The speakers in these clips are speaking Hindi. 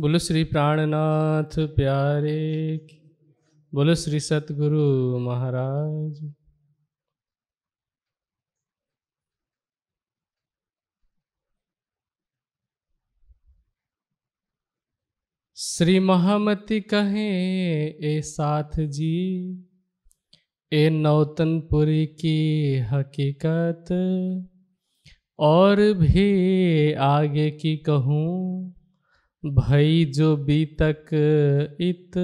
बोलो श्री प्राणनाथ प्यारे बोलो श्री सतगुरु महाराज श्री महामति कहें ए साथ जी ए नौतनपुरी की हकीकत और भी आगे की कहूँ भई जो बीतक इत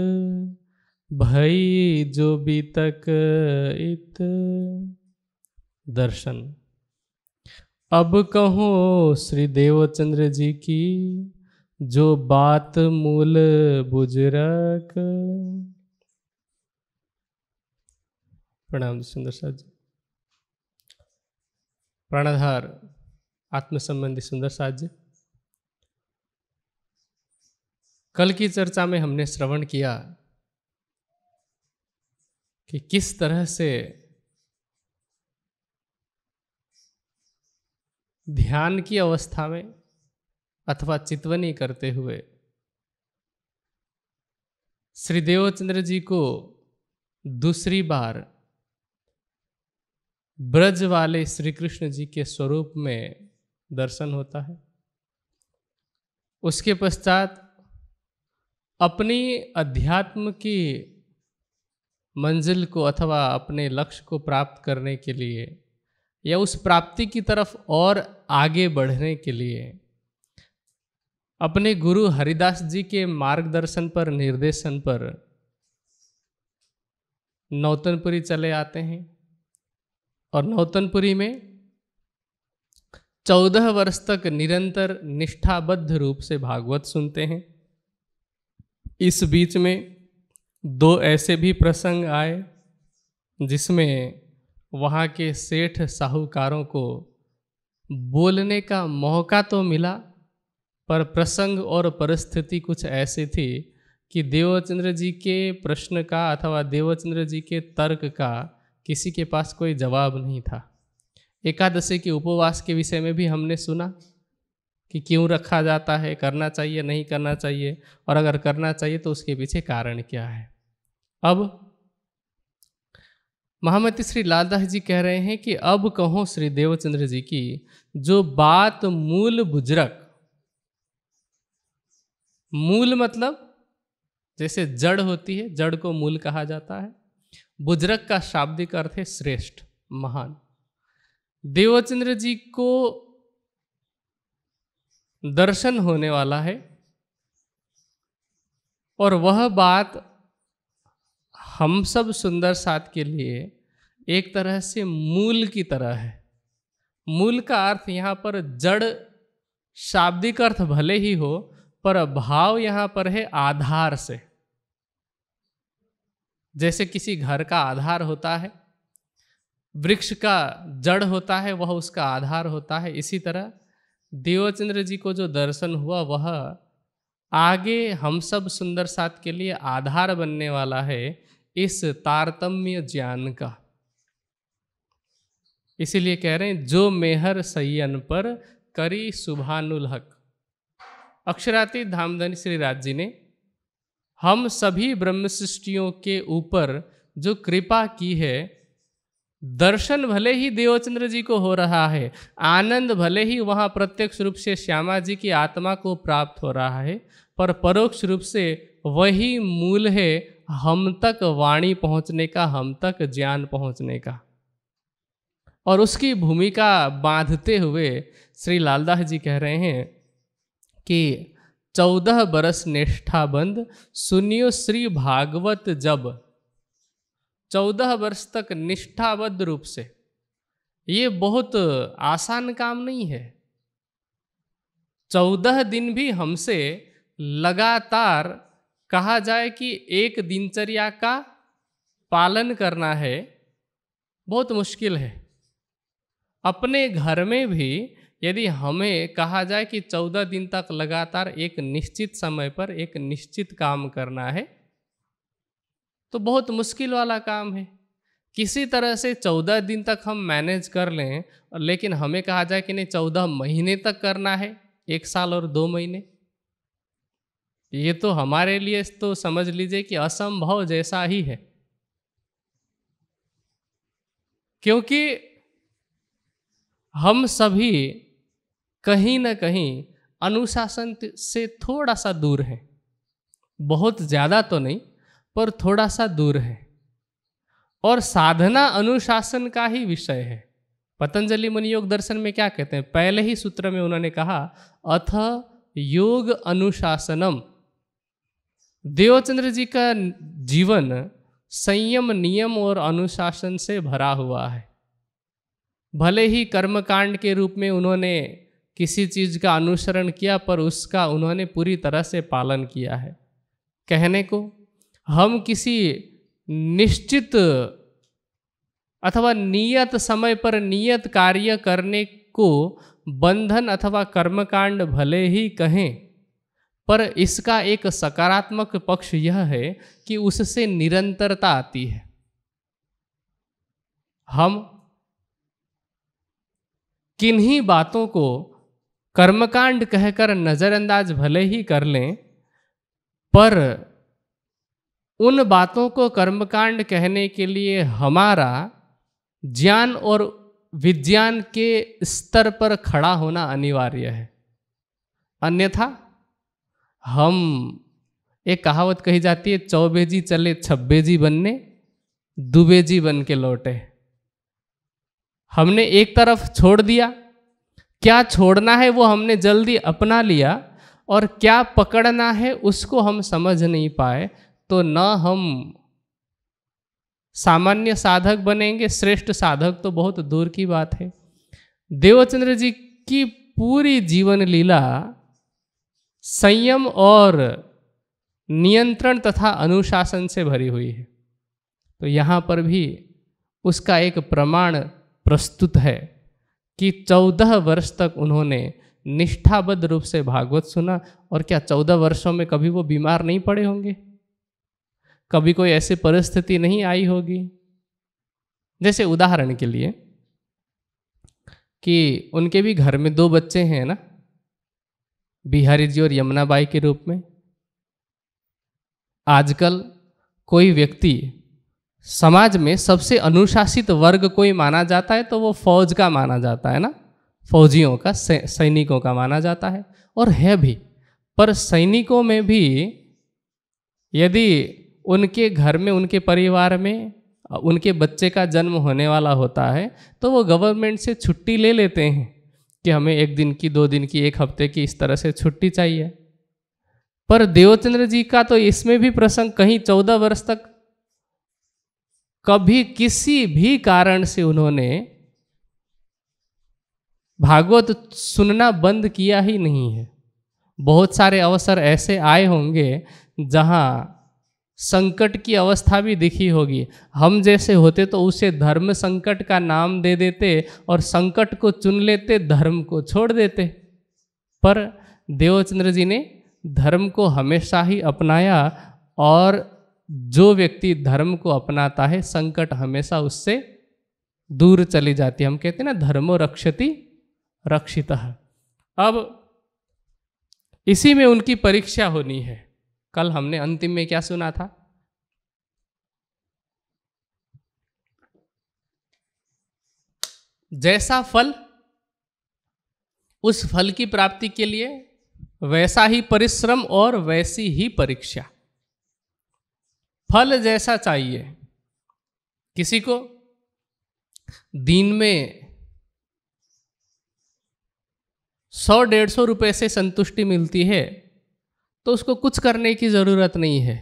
भई जो बीतक इत दर्शन अब कहो श्री देवचंद्र जी की जो बात मूल बुजरक प्रणाम सुंदर साहब जी प्राणाधार आत्मसंबंधी सुंदर साहब जी कल की चर्चा में हमने श्रवण किया कि किस तरह से ध्यान की अवस्था में अथवा चितवनी करते हुए श्री देवचंद्र जी को दूसरी बार ब्रज वाले श्री कृष्ण जी के स्वरूप में दर्शन होता है उसके पश्चात अपनी अध्यात्म की मंजिल को अथवा अपने लक्ष्य को प्राप्त करने के लिए या उस प्राप्ति की तरफ और आगे बढ़ने के लिए अपने गुरु हरिदास जी के मार्गदर्शन पर निर्देशन पर नौतनपुरी चले आते हैं और नौतनपुरी में चौदह वर्ष तक निरंतर निष्ठाबद्ध रूप से भागवत सुनते हैं इस बीच में दो ऐसे भी प्रसंग आए जिसमें वहाँ के सेठ साहूकारों को बोलने का मौका तो मिला पर प्रसंग और परिस्थिति कुछ ऐसी थी कि देवचंद्र जी के प्रश्न का अथवा देवचंद्र जी के तर्क का किसी के पास कोई जवाब नहीं था एकादशी के उपवास के विषय में भी हमने सुना कि क्यों रखा जाता है करना चाहिए नहीं करना चाहिए और अगर करना चाहिए तो उसके पीछे कारण क्या है अब महामती श्री लालदास जी कह रहे हैं कि अब कहो श्री देवचंद्र जी की जो बात मूल बुजरक मूल मतलब जैसे जड़ होती है जड़ को मूल कहा जाता है बुजरक का शाब्दिक अर्थ है श्रेष्ठ महान देवचंद्र जी को दर्शन होने वाला है और वह बात हम सब सुंदर साथ के लिए एक तरह से मूल की तरह है मूल का अर्थ यहाँ पर जड़ शाब्दिक अर्थ भले ही हो पर भाव यहाँ पर है आधार से जैसे किसी घर का आधार होता है वृक्ष का जड़ होता है वह उसका आधार होता है इसी तरह देवचंद्र जी को जो दर्शन हुआ वह आगे हम सब सुंदर साथ के लिए आधार बनने वाला है इस तारतम्य ज्ञान का इसीलिए कह रहे हैं जो मेहर सैयन पर करी सुभानुल हक अक्षराती धामधनी श्री राज जी ने हम सभी ब्रह्म सृष्टियों के ऊपर जो कृपा की है दर्शन भले ही देवचंद्र जी को हो रहा है आनंद भले ही वहाँ प्रत्यक्ष रूप से श्यामा जी की आत्मा को प्राप्त हो रहा है पर परोक्ष रूप से वही मूल है हम तक वाणी पहुँचने का हम तक ज्ञान पहुँचने का और उसकी भूमिका बांधते हुए श्री लालदास जी कह रहे हैं कि चौदह बरस निष्ठाबंद सुनियो श्री भागवत जब चौदह वर्ष तक निष्ठाबद्ध रूप से ये बहुत आसान काम नहीं है चौदह दिन भी हमसे लगातार कहा जाए कि एक दिनचर्या का पालन करना है बहुत मुश्किल है अपने घर में भी यदि हमें कहा जाए कि चौदह दिन तक लगातार एक निश्चित समय पर एक निश्चित काम करना है तो बहुत मुश्किल वाला काम है किसी तरह से चौदह दिन तक हम मैनेज कर लें लेकिन हमें कहा जाए कि नहीं चौदह महीने तक करना है एक साल और दो महीने ये तो हमारे लिए तो समझ लीजिए कि असंभव जैसा ही है क्योंकि हम सभी कहीं ना कहीं अनुशासन से थोड़ा सा दूर हैं बहुत ज़्यादा तो नहीं पर थोड़ा सा दूर है और साधना अनुशासन का ही विषय है पतंजलि मुनि योग दर्शन में क्या कहते हैं पहले ही सूत्र में उन्होंने कहा अथ योग अनुशासनम देवचंद्र जी का जीवन संयम नियम और अनुशासन से भरा हुआ है भले ही कर्मकांड के रूप में उन्होंने किसी चीज़ का अनुसरण किया पर उसका उन्होंने पूरी तरह से पालन किया है कहने को हम किसी निश्चित अथवा नियत समय पर नियत कार्य करने को बंधन अथवा कर्मकांड भले ही कहें पर इसका एक सकारात्मक पक्ष यह है कि उससे निरंतरता आती है हम किन्हीं बातों को कर्मकांड कहकर नज़रअंदाज भले ही कर लें पर उन बातों को कर्मकांड कहने के लिए हमारा ज्ञान और विज्ञान के स्तर पर खड़ा होना अनिवार्य है अन्यथा हम एक कहावत कही जाती है चौबेजी चले छब्बेजी बनने दुबेजी बन के लौटे हमने एक तरफ छोड़ दिया क्या छोड़ना है वो हमने जल्दी अपना लिया और क्या पकड़ना है उसको हम समझ नहीं पाए तो न हम सामान्य साधक बनेंगे श्रेष्ठ साधक तो बहुत दूर की बात है देवचंद्र जी की पूरी जीवन लीला संयम और नियंत्रण तथा अनुशासन से भरी हुई है तो यहाँ पर भी उसका एक प्रमाण प्रस्तुत है कि चौदह वर्ष तक उन्होंने निष्ठाबद्ध रूप से भागवत सुना और क्या चौदह वर्षों में कभी वो बीमार नहीं पड़े होंगे कभी कोई ऐसी परिस्थिति नहीं आई होगी जैसे उदाहरण के लिए कि उनके भी घर में दो बच्चे हैं ना बिहारी जी और यमुना बाई के रूप में आजकल कोई व्यक्ति समाज में सबसे अनुशासित वर्ग कोई माना जाता है तो वो फौज का माना जाता है ना फौजियों का सैनिकों का माना जाता है और है भी पर सैनिकों में भी यदि उनके घर में उनके परिवार में उनके बच्चे का जन्म होने वाला होता है तो वो गवर्नमेंट से छुट्टी ले लेते हैं कि हमें एक दिन की दो दिन की एक हफ्ते की इस तरह से छुट्टी चाहिए पर देवचंद्र जी का तो इसमें भी प्रसंग कहीं चौदह वर्ष तक कभी किसी भी कारण से उन्होंने भागवत सुनना बंद किया ही नहीं है बहुत सारे अवसर ऐसे आए होंगे जहां संकट की अवस्था भी दिखी होगी हम जैसे होते तो उसे धर्म संकट का नाम दे देते और संकट को चुन लेते धर्म को छोड़ देते पर देवचंद्र जी ने धर्म को हमेशा ही अपनाया और जो व्यक्ति धर्म को अपनाता है संकट हमेशा उससे दूर चली जाती है हम कहते हैं ना धर्मो रक्षति रक्षित अब इसी में उनकी परीक्षा होनी है कल हमने अंतिम में क्या सुना था जैसा फल उस फल की प्राप्ति के लिए वैसा ही परिश्रम और वैसी ही परीक्षा फल जैसा चाहिए किसी को दिन में सौ डेढ़ सौ रुपये से संतुष्टि मिलती है तो उसको कुछ करने की ज़रूरत नहीं है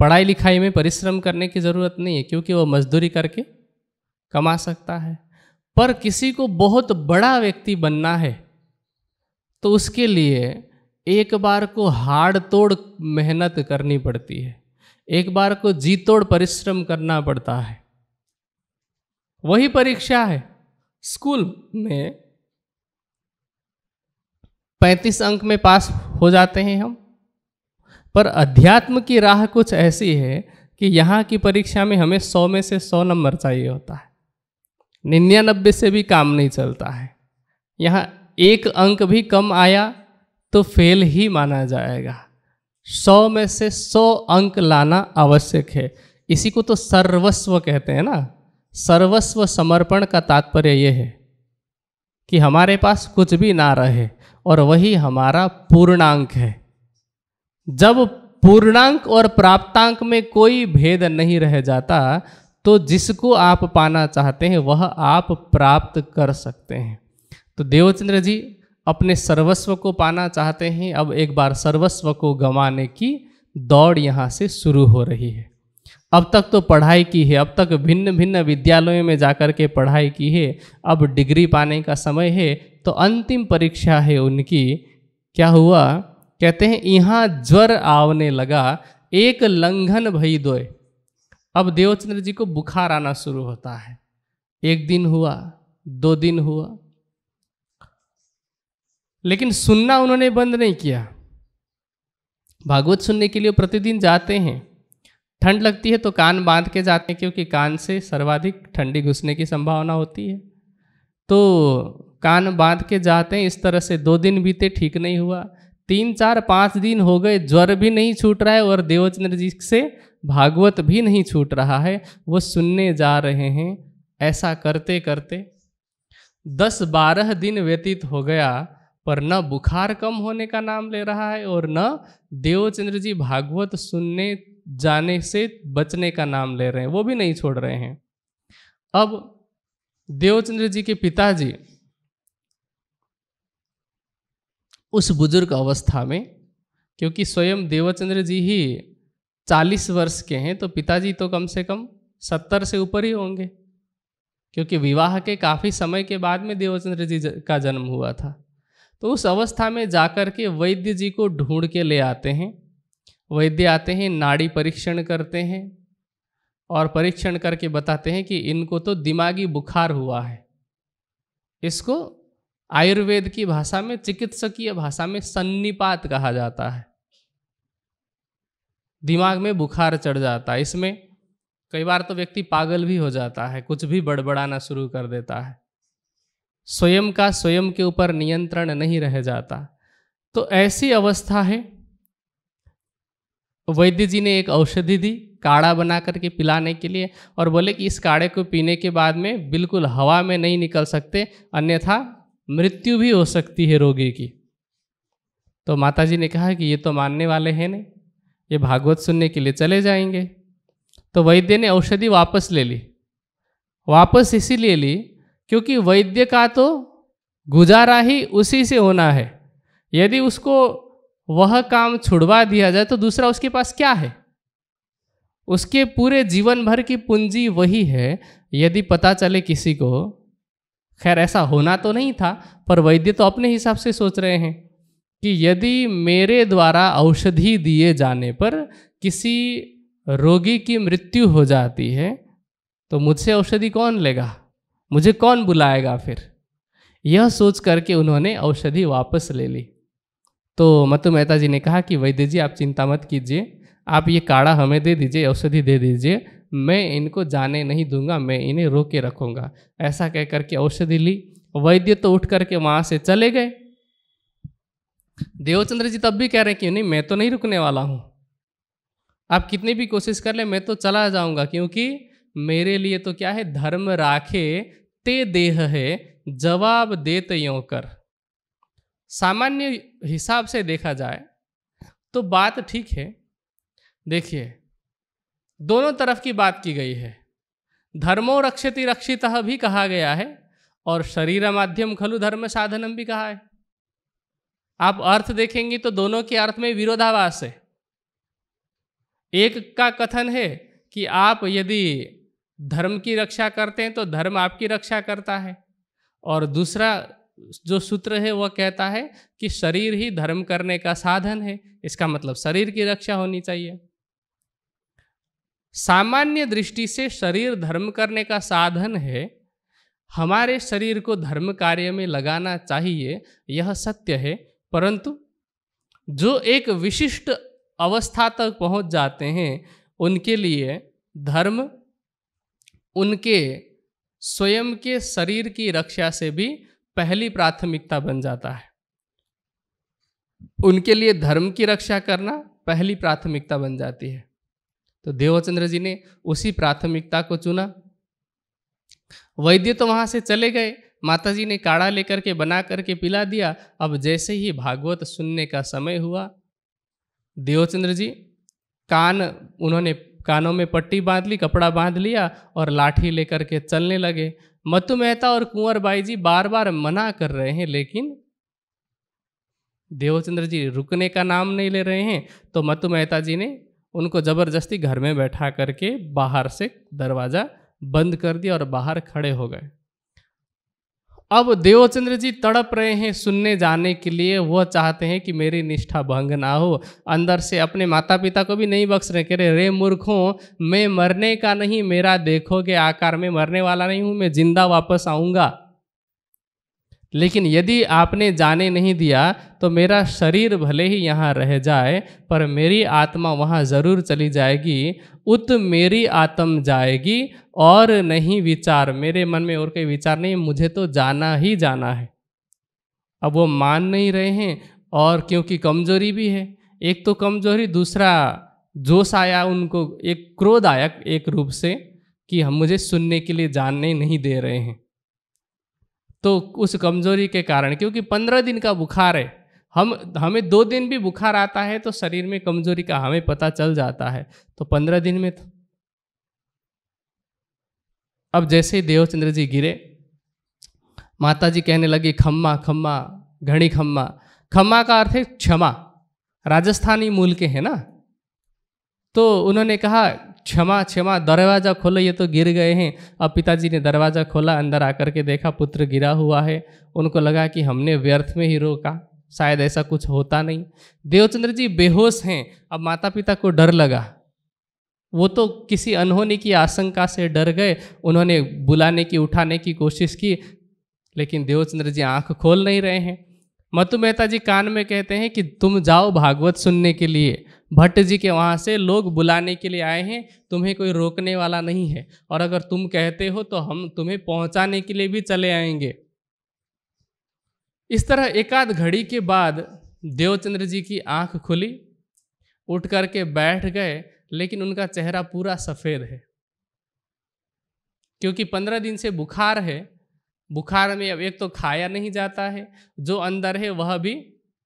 पढ़ाई लिखाई में परिश्रम करने की ज़रूरत नहीं है क्योंकि वो मजदूरी करके कमा सकता है पर किसी को बहुत बड़ा व्यक्ति बनना है तो उसके लिए एक बार को हार्ड तोड़ मेहनत करनी पड़ती है एक बार को जी तोड़ परिश्रम करना पड़ता है वही परीक्षा है स्कूल में पैंतीस अंक में पास हो जाते हैं हम पर अध्यात्म की राह कुछ ऐसी है कि यहाँ की परीक्षा में हमें सौ में से सौ नंबर चाहिए होता है निन्यानबे से भी काम नहीं चलता है यहाँ एक अंक भी कम आया तो फेल ही माना जाएगा सौ में से सौ अंक लाना आवश्यक है इसी को तो सर्वस्व कहते हैं ना सर्वस्व समर्पण का तात्पर्य यह है कि हमारे पास कुछ भी ना रहे और वही हमारा पूर्णांक है जब पूर्णांक और प्राप्तांक में कोई भेद नहीं रह जाता तो जिसको आप पाना चाहते हैं वह आप प्राप्त कर सकते हैं तो देवचंद्र जी अपने सर्वस्व को पाना चाहते हैं अब एक बार सर्वस्व को गंवाने की दौड़ यहाँ से शुरू हो रही है अब तक तो पढ़ाई की है अब तक भिन्न भिन्न विद्यालयों में जाकर के पढ़ाई की है अब डिग्री पाने का समय है तो अंतिम परीक्षा है उनकी क्या हुआ कहते हैं यहाँ ज्वर आवने लगा एक लंघन भई दोय अब देवचंद्र जी को बुखार आना शुरू होता है एक दिन हुआ दो दिन हुआ लेकिन सुनना उन्होंने बंद नहीं किया भागवत सुनने के लिए प्रतिदिन जाते हैं ठंड लगती है तो कान बांध के जाते हैं क्योंकि कान से सर्वाधिक ठंडी घुसने की संभावना होती है तो कान बांध के जाते हैं इस तरह से दो दिन बीते ठीक नहीं हुआ तीन चार पाँच दिन हो गए ज्वर भी नहीं छूट रहा है और देवचंद्र जी से भागवत भी नहीं छूट रहा है वो सुनने जा रहे हैं ऐसा करते करते दस बारह दिन व्यतीत हो गया पर न बुखार कम होने का नाम ले रहा है और न देवचंद्र जी भागवत सुनने जाने से बचने का नाम ले रहे हैं वो भी नहीं छोड़ रहे हैं अब देवचंद्र जी के पिताजी उस बुजुर्ग अवस्था में क्योंकि स्वयं देवचंद्र जी ही चालीस वर्ष के हैं तो पिताजी तो कम से कम सत्तर से ऊपर ही होंगे क्योंकि विवाह के काफ़ी समय के बाद में देवचंद्र जी का जन्म हुआ था तो उस अवस्था में जाकर के वैद्य जी को ढूंढ के ले आते हैं वैद्य आते हैं नाड़ी परीक्षण करते हैं और परीक्षण करके बताते हैं कि इनको तो दिमागी बुखार हुआ है इसको आयुर्वेद की भाषा में चिकित्सकीय भाषा में सन्निपात कहा जाता है दिमाग में बुखार चढ़ जाता है इसमें कई बार तो व्यक्ति पागल भी हो जाता है कुछ भी बड़बड़ाना शुरू कर देता है स्वयं का स्वयं के ऊपर नियंत्रण नहीं रह जाता तो ऐसी अवस्था है वैद्य जी ने एक औषधि दी काढ़ा बना करके पिलाने के लिए और बोले कि इस काढ़े को पीने के बाद में बिल्कुल हवा में नहीं निकल सकते अन्यथा मृत्यु भी हो सकती है रोगी की तो माताजी ने कहा कि ये तो मानने वाले हैं नहीं ये भागवत सुनने के लिए चले जाएंगे तो वैद्य ने औषधि वापस ले ली वापस इसीलिए ली क्योंकि वैद्य का तो गुजारा ही उसी से होना है यदि उसको वह काम छुड़वा दिया जाए तो दूसरा उसके पास क्या है उसके पूरे जीवन भर की पूंजी वही है यदि पता चले किसी को खैर ऐसा होना तो नहीं था पर वैद्य तो अपने हिसाब से सोच रहे हैं कि यदि मेरे द्वारा औषधि दिए जाने पर किसी रोगी की मृत्यु हो जाती है तो मुझसे औषधि कौन लेगा मुझे कौन बुलाएगा फिर यह सोच करके उन्होंने औषधि वापस ले ली तो मतु मेहता जी ने कहा कि वैद्य जी आप चिंता मत कीजिए आप ये काढ़ा हमें दे दीजिए औषधि दे दीजिए मैं इनको जाने नहीं दूंगा मैं इन्हें रोक के रखूंगा ऐसा कह करके औषधि ली वैद्य तो उठ करके वहां से चले गए देवचंद्र जी तब भी कह रहे हैं कि नहीं मैं तो नहीं रुकने वाला हूं आप कितनी भी कोशिश कर ले मैं तो चला जाऊंगा क्योंकि मेरे लिए तो क्या है धर्म राखे ते देह है जवाब दे यो कर सामान्य हिसाब से देखा जाए तो बात ठीक है देखिए दोनों तरफ की बात की गई है धर्मो रक्षति रक्षित भी कहा गया है और शरीर माध्यम खलु धर्म साधनम भी कहा है आप अर्थ देखेंगे तो दोनों के अर्थ में विरोधावास है एक का कथन है कि आप यदि धर्म की रक्षा करते हैं तो धर्म आपकी रक्षा करता है और दूसरा जो सूत्र है वह कहता है कि शरीर ही धर्म करने का साधन है इसका मतलब शरीर की रक्षा होनी चाहिए सामान्य दृष्टि से शरीर धर्म करने का साधन है हमारे शरीर को धर्म कार्य में लगाना चाहिए यह सत्य है परंतु जो एक विशिष्ट अवस्था तक पहुंच जाते हैं उनके लिए धर्म उनके स्वयं के शरीर की रक्षा से भी पहली प्राथमिकता बन जाता है उनके लिए धर्म की रक्षा करना पहली प्राथमिकता बन जाती है तो देवचंद्र जी ने उसी प्राथमिकता को चुना वैद्य तो वहाँ से चले गए माता जी ने काढ़ा लेकर के बना करके पिला दिया अब जैसे ही भागवत सुनने का समय हुआ देवचंद्र जी कान उन्होंने कानों में पट्टी बांध ली कपड़ा बांध लिया और लाठी लेकर के चलने लगे मतु मेहता और कुंवर बाई जी बार बार मना कर रहे हैं लेकिन देवचंद्र जी रुकने का नाम नहीं ले रहे हैं तो मतु मेहता जी ने उनको ज़बरदस्ती घर में बैठा करके बाहर से दरवाज़ा बंद कर दिया और बाहर खड़े हो गए अब देवचंद्र जी तड़प रहे हैं सुनने जाने के लिए वह चाहते हैं कि मेरी निष्ठा भंग ना हो अंदर से अपने माता पिता को भी नहीं बख्श रहे कह रहे रे मूर्खों मैं मरने का नहीं मेरा देखोगे आकार में मरने वाला नहीं हूँ मैं जिंदा वापस आऊँगा लेकिन यदि आपने जाने नहीं दिया तो मेरा शरीर भले ही यहाँ रह जाए पर मेरी आत्मा वहाँ ज़रूर चली जाएगी उत मेरी आत्म जाएगी और नहीं विचार मेरे मन में और कोई विचार नहीं मुझे तो जाना ही जाना है अब वो मान नहीं रहे हैं और क्योंकि कमजोरी भी है एक तो कमजोरी दूसरा जोश आया उनको एक क्रोध आया एक रूप से कि हम मुझे सुनने के लिए जानने नहीं दे रहे हैं तो उस कमज़ोरी के कारण क्योंकि पंद्रह दिन का बुखार है हम हमें दो दिन भी बुखार आता है तो शरीर में कमज़ोरी का हमें पता चल जाता है तो पंद्रह दिन में तो। अब जैसे ही देवचंद्र जी गिरे माता जी कहने लगी खम्मा खम्मा घड़ी खम्मा खम्मा का अर्थ है क्षमा राजस्थानी मूल के हैं ना तो उन्होंने कहा क्षमा क्षमा दरवाज़ा खोलो ये तो गिर गए हैं अब पिताजी ने दरवाज़ा खोला अंदर आकर के देखा पुत्र गिरा हुआ है उनको लगा कि हमने व्यर्थ में ही रोका शायद ऐसा कुछ होता नहीं देवचंद्र जी बेहोश हैं अब माता पिता को डर लगा वो तो किसी अनहोनी की आशंका से डर गए उन्होंने बुलाने की उठाने की कोशिश की लेकिन देवचंद्र जी आंख खोल नहीं रहे हैं मतु मेहता जी कान में कहते हैं कि तुम जाओ भागवत सुनने के लिए भट्ट जी के वहाँ से लोग बुलाने के लिए आए हैं तुम्हें कोई रोकने वाला नहीं है और अगर तुम कहते हो तो हम तुम्हें पहुँचाने के लिए भी चले आएंगे इस तरह एकाध घड़ी के बाद देवचंद्र जी की आंख खुली उठ करके बैठ गए लेकिन उनका चेहरा पूरा सफ़ेद है क्योंकि पंद्रह दिन से बुखार है बुखार में अब एक तो खाया नहीं जाता है जो अंदर है वह भी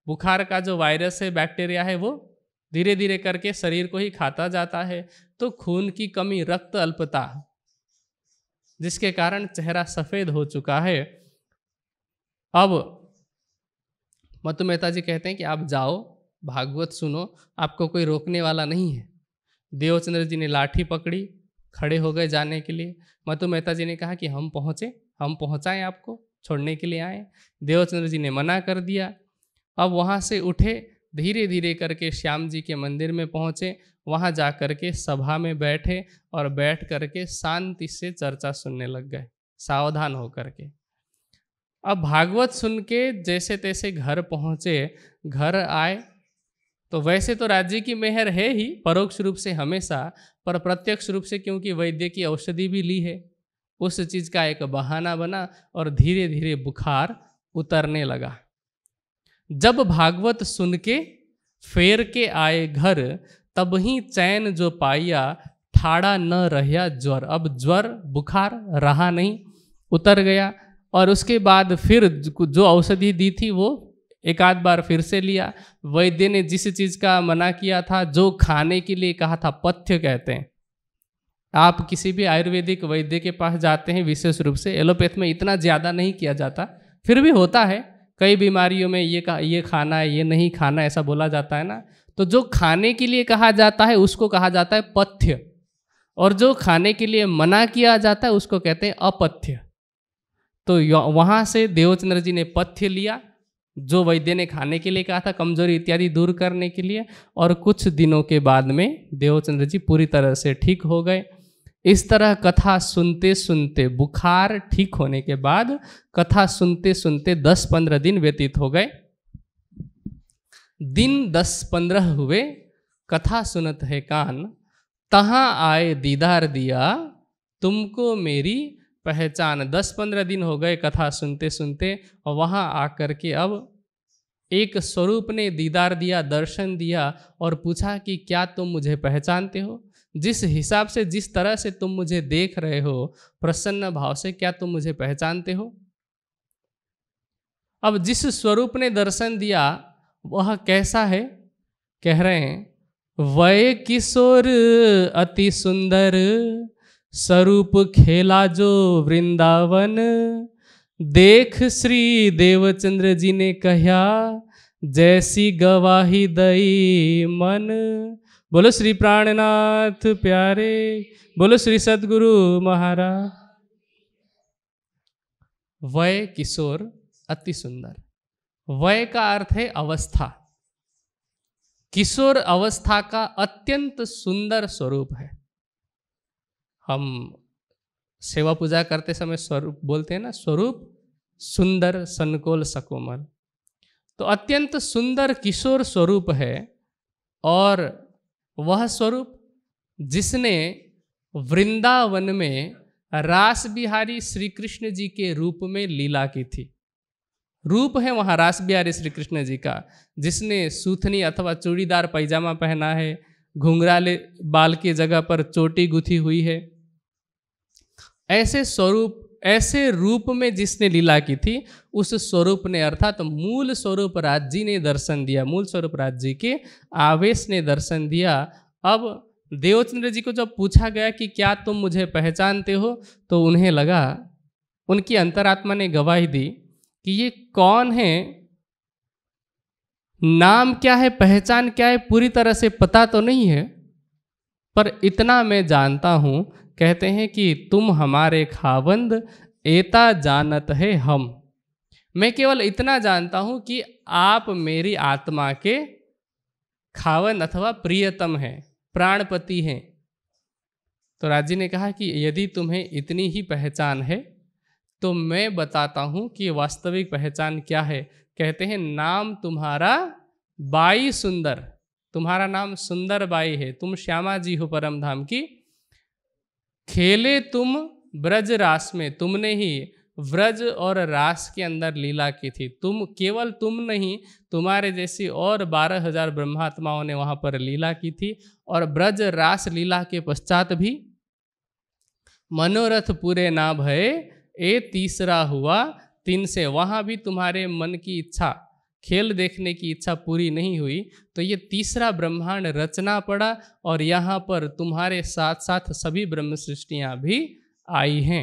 बुखार का जो वायरस है बैक्टीरिया है वो धीरे धीरे करके शरीर को ही खाता जाता है तो खून की कमी रक्त अल्पता जिसके कारण चेहरा सफ़ेद हो चुका है अब मतु मेहता जी कहते हैं कि आप जाओ भागवत सुनो आपको कोई रोकने वाला नहीं है देवचंद्र जी ने लाठी पकड़ी खड़े हो गए जाने के लिए मतु मेहता जी ने कहा कि हम पहुँचे हम पहुँचाएँ आपको छोड़ने के लिए आए देवचंद्र जी ने मना कर दिया अब वहाँ से उठे धीरे धीरे करके श्याम जी के मंदिर में पहुँचे वहाँ जा कर के सभा में बैठे और बैठ कर के शांति से चर्चा सुनने लग गए सावधान होकर के अब भागवत सुन के जैसे तैसे घर पहुँचे घर आए तो वैसे तो राज्य की मेहर है ही परोक्ष रूप से हमेशा पर प्रत्यक्ष रूप से क्योंकि वैद्य की औषधि भी ली है उस चीज़ का एक बहाना बना और धीरे धीरे बुखार उतरने लगा जब भागवत सुन के फेर के आए घर तब ही चैन जो पाइया ठाड़ा न रहया ज्वर अब ज्वर बुखार रहा नहीं उतर गया और उसके बाद फिर जो औषधि दी थी वो एक आध बार फिर से लिया वैद्य ने जिस चीज़ का मना किया था जो खाने के लिए कहा था पथ्य कहते हैं आप किसी भी आयुर्वेदिक वैद्य के पास जाते हैं विशेष रूप से एलोपैथ में इतना ज़्यादा नहीं किया जाता फिर भी होता है कई बीमारियों में ये कहा ये खाना है ये नहीं खाना ऐसा बोला जाता है ना तो जो खाने के लिए कहा जाता है उसको कहा जाता है पथ्य और जो खाने के लिए मना किया जाता है उसको कहते हैं अपथ्य तो वहाँ से देवचंद्र जी ने पथ्य लिया जो वैद्य ने खाने के लिए कहा था कमजोरी इत्यादि दूर करने के लिए और कुछ दिनों के बाद में देवचंद्र जी पूरी तरह से ठीक हो गए इस तरह कथा सुनते सुनते बुखार ठीक होने के बाद कथा सुनते सुनते दस पंद्रह दिन व्यतीत हो गए दिन दस पंद्रह हुए कथा सुनत है कान तहाँ आए दीदार दिया तुमको मेरी पहचान दस पंद्रह दिन हो गए कथा सुनते सुनते और वहाँ आकर के अब एक स्वरूप ने दीदार दिया दर्शन दिया और पूछा कि क्या तुम मुझे पहचानते हो जिस हिसाब से जिस तरह से तुम मुझे देख रहे हो प्रसन्न भाव से क्या तुम मुझे पहचानते हो अब जिस स्वरूप ने दर्शन दिया वह कैसा है कह रहे हैं वय किशोर अति सुंदर स्वरूप खेला जो वृंदावन देख श्री देवचंद्र जी ने कहा जैसी गवाही दई मन बोलो श्री प्राणनाथ प्यारे बोलो श्री सदगुरु महाराज वय किशोर अति सुंदर वय का अर्थ है अवस्था किशोर अवस्था का अत्यंत सुंदर स्वरूप है हम सेवा पूजा करते समय स्वरूप बोलते हैं ना स्वरूप सुंदर संकोल सकोमल तो अत्यंत सुंदर किशोर स्वरूप है और वह स्वरूप जिसने वृंदावन में रास बिहारी श्री कृष्ण जी के रूप में लीला की थी रूप है वहाँ रास बिहारी श्री कृष्ण जी का जिसने सूथनी अथवा चूड़ीदार पैजामा पहना है घुंघराले बाल की जगह पर चोटी गुथी हुई है ऐसे स्वरूप ऐसे रूप में जिसने लीला की थी उस स्वरूप ने अर्थात तो मूल स्वरूप राज जी ने दर्शन दिया मूल स्वरूप राज जी के आवेश ने दर्शन दिया अब देवचंद्र जी को जब पूछा गया कि क्या तुम मुझे पहचानते हो तो उन्हें लगा उनकी अंतरात्मा ने गवाही दी कि ये कौन है नाम क्या है पहचान क्या है पूरी तरह से पता तो नहीं है पर इतना मैं जानता हूँ कहते हैं कि तुम हमारे खावंद एता जानत है हम मैं केवल इतना जानता हूँ कि आप मेरी आत्मा के खावन अथवा प्रियतम हैं प्राणपति हैं तो राजी ने कहा कि यदि तुम्हें इतनी ही पहचान है तो मैं बताता हूँ कि वास्तविक पहचान क्या है कहते हैं नाम तुम्हारा बाई सुंदर तुम्हारा नाम सुंदर बाई है तुम श्यामा जी हो परम धाम की खेले तुम ब्रज रास में तुमने ही व्रज और रास के अंदर लीला की थी तुम केवल तुम नहीं तुम्हारे जैसी और बारह हजार ब्रह्मात्माओं ने वहाँ पर लीला की थी और ब्रज रास लीला के पश्चात भी मनोरथ पूरे ना भय ए तीसरा हुआ तीन से वहाँ भी तुम्हारे मन की इच्छा खेल देखने की इच्छा पूरी नहीं हुई तो ये तीसरा ब्रह्मांड रचना पड़ा और यहाँ पर तुम्हारे साथ साथ सभी ब्रह्म सृष्टियाँ भी आई हैं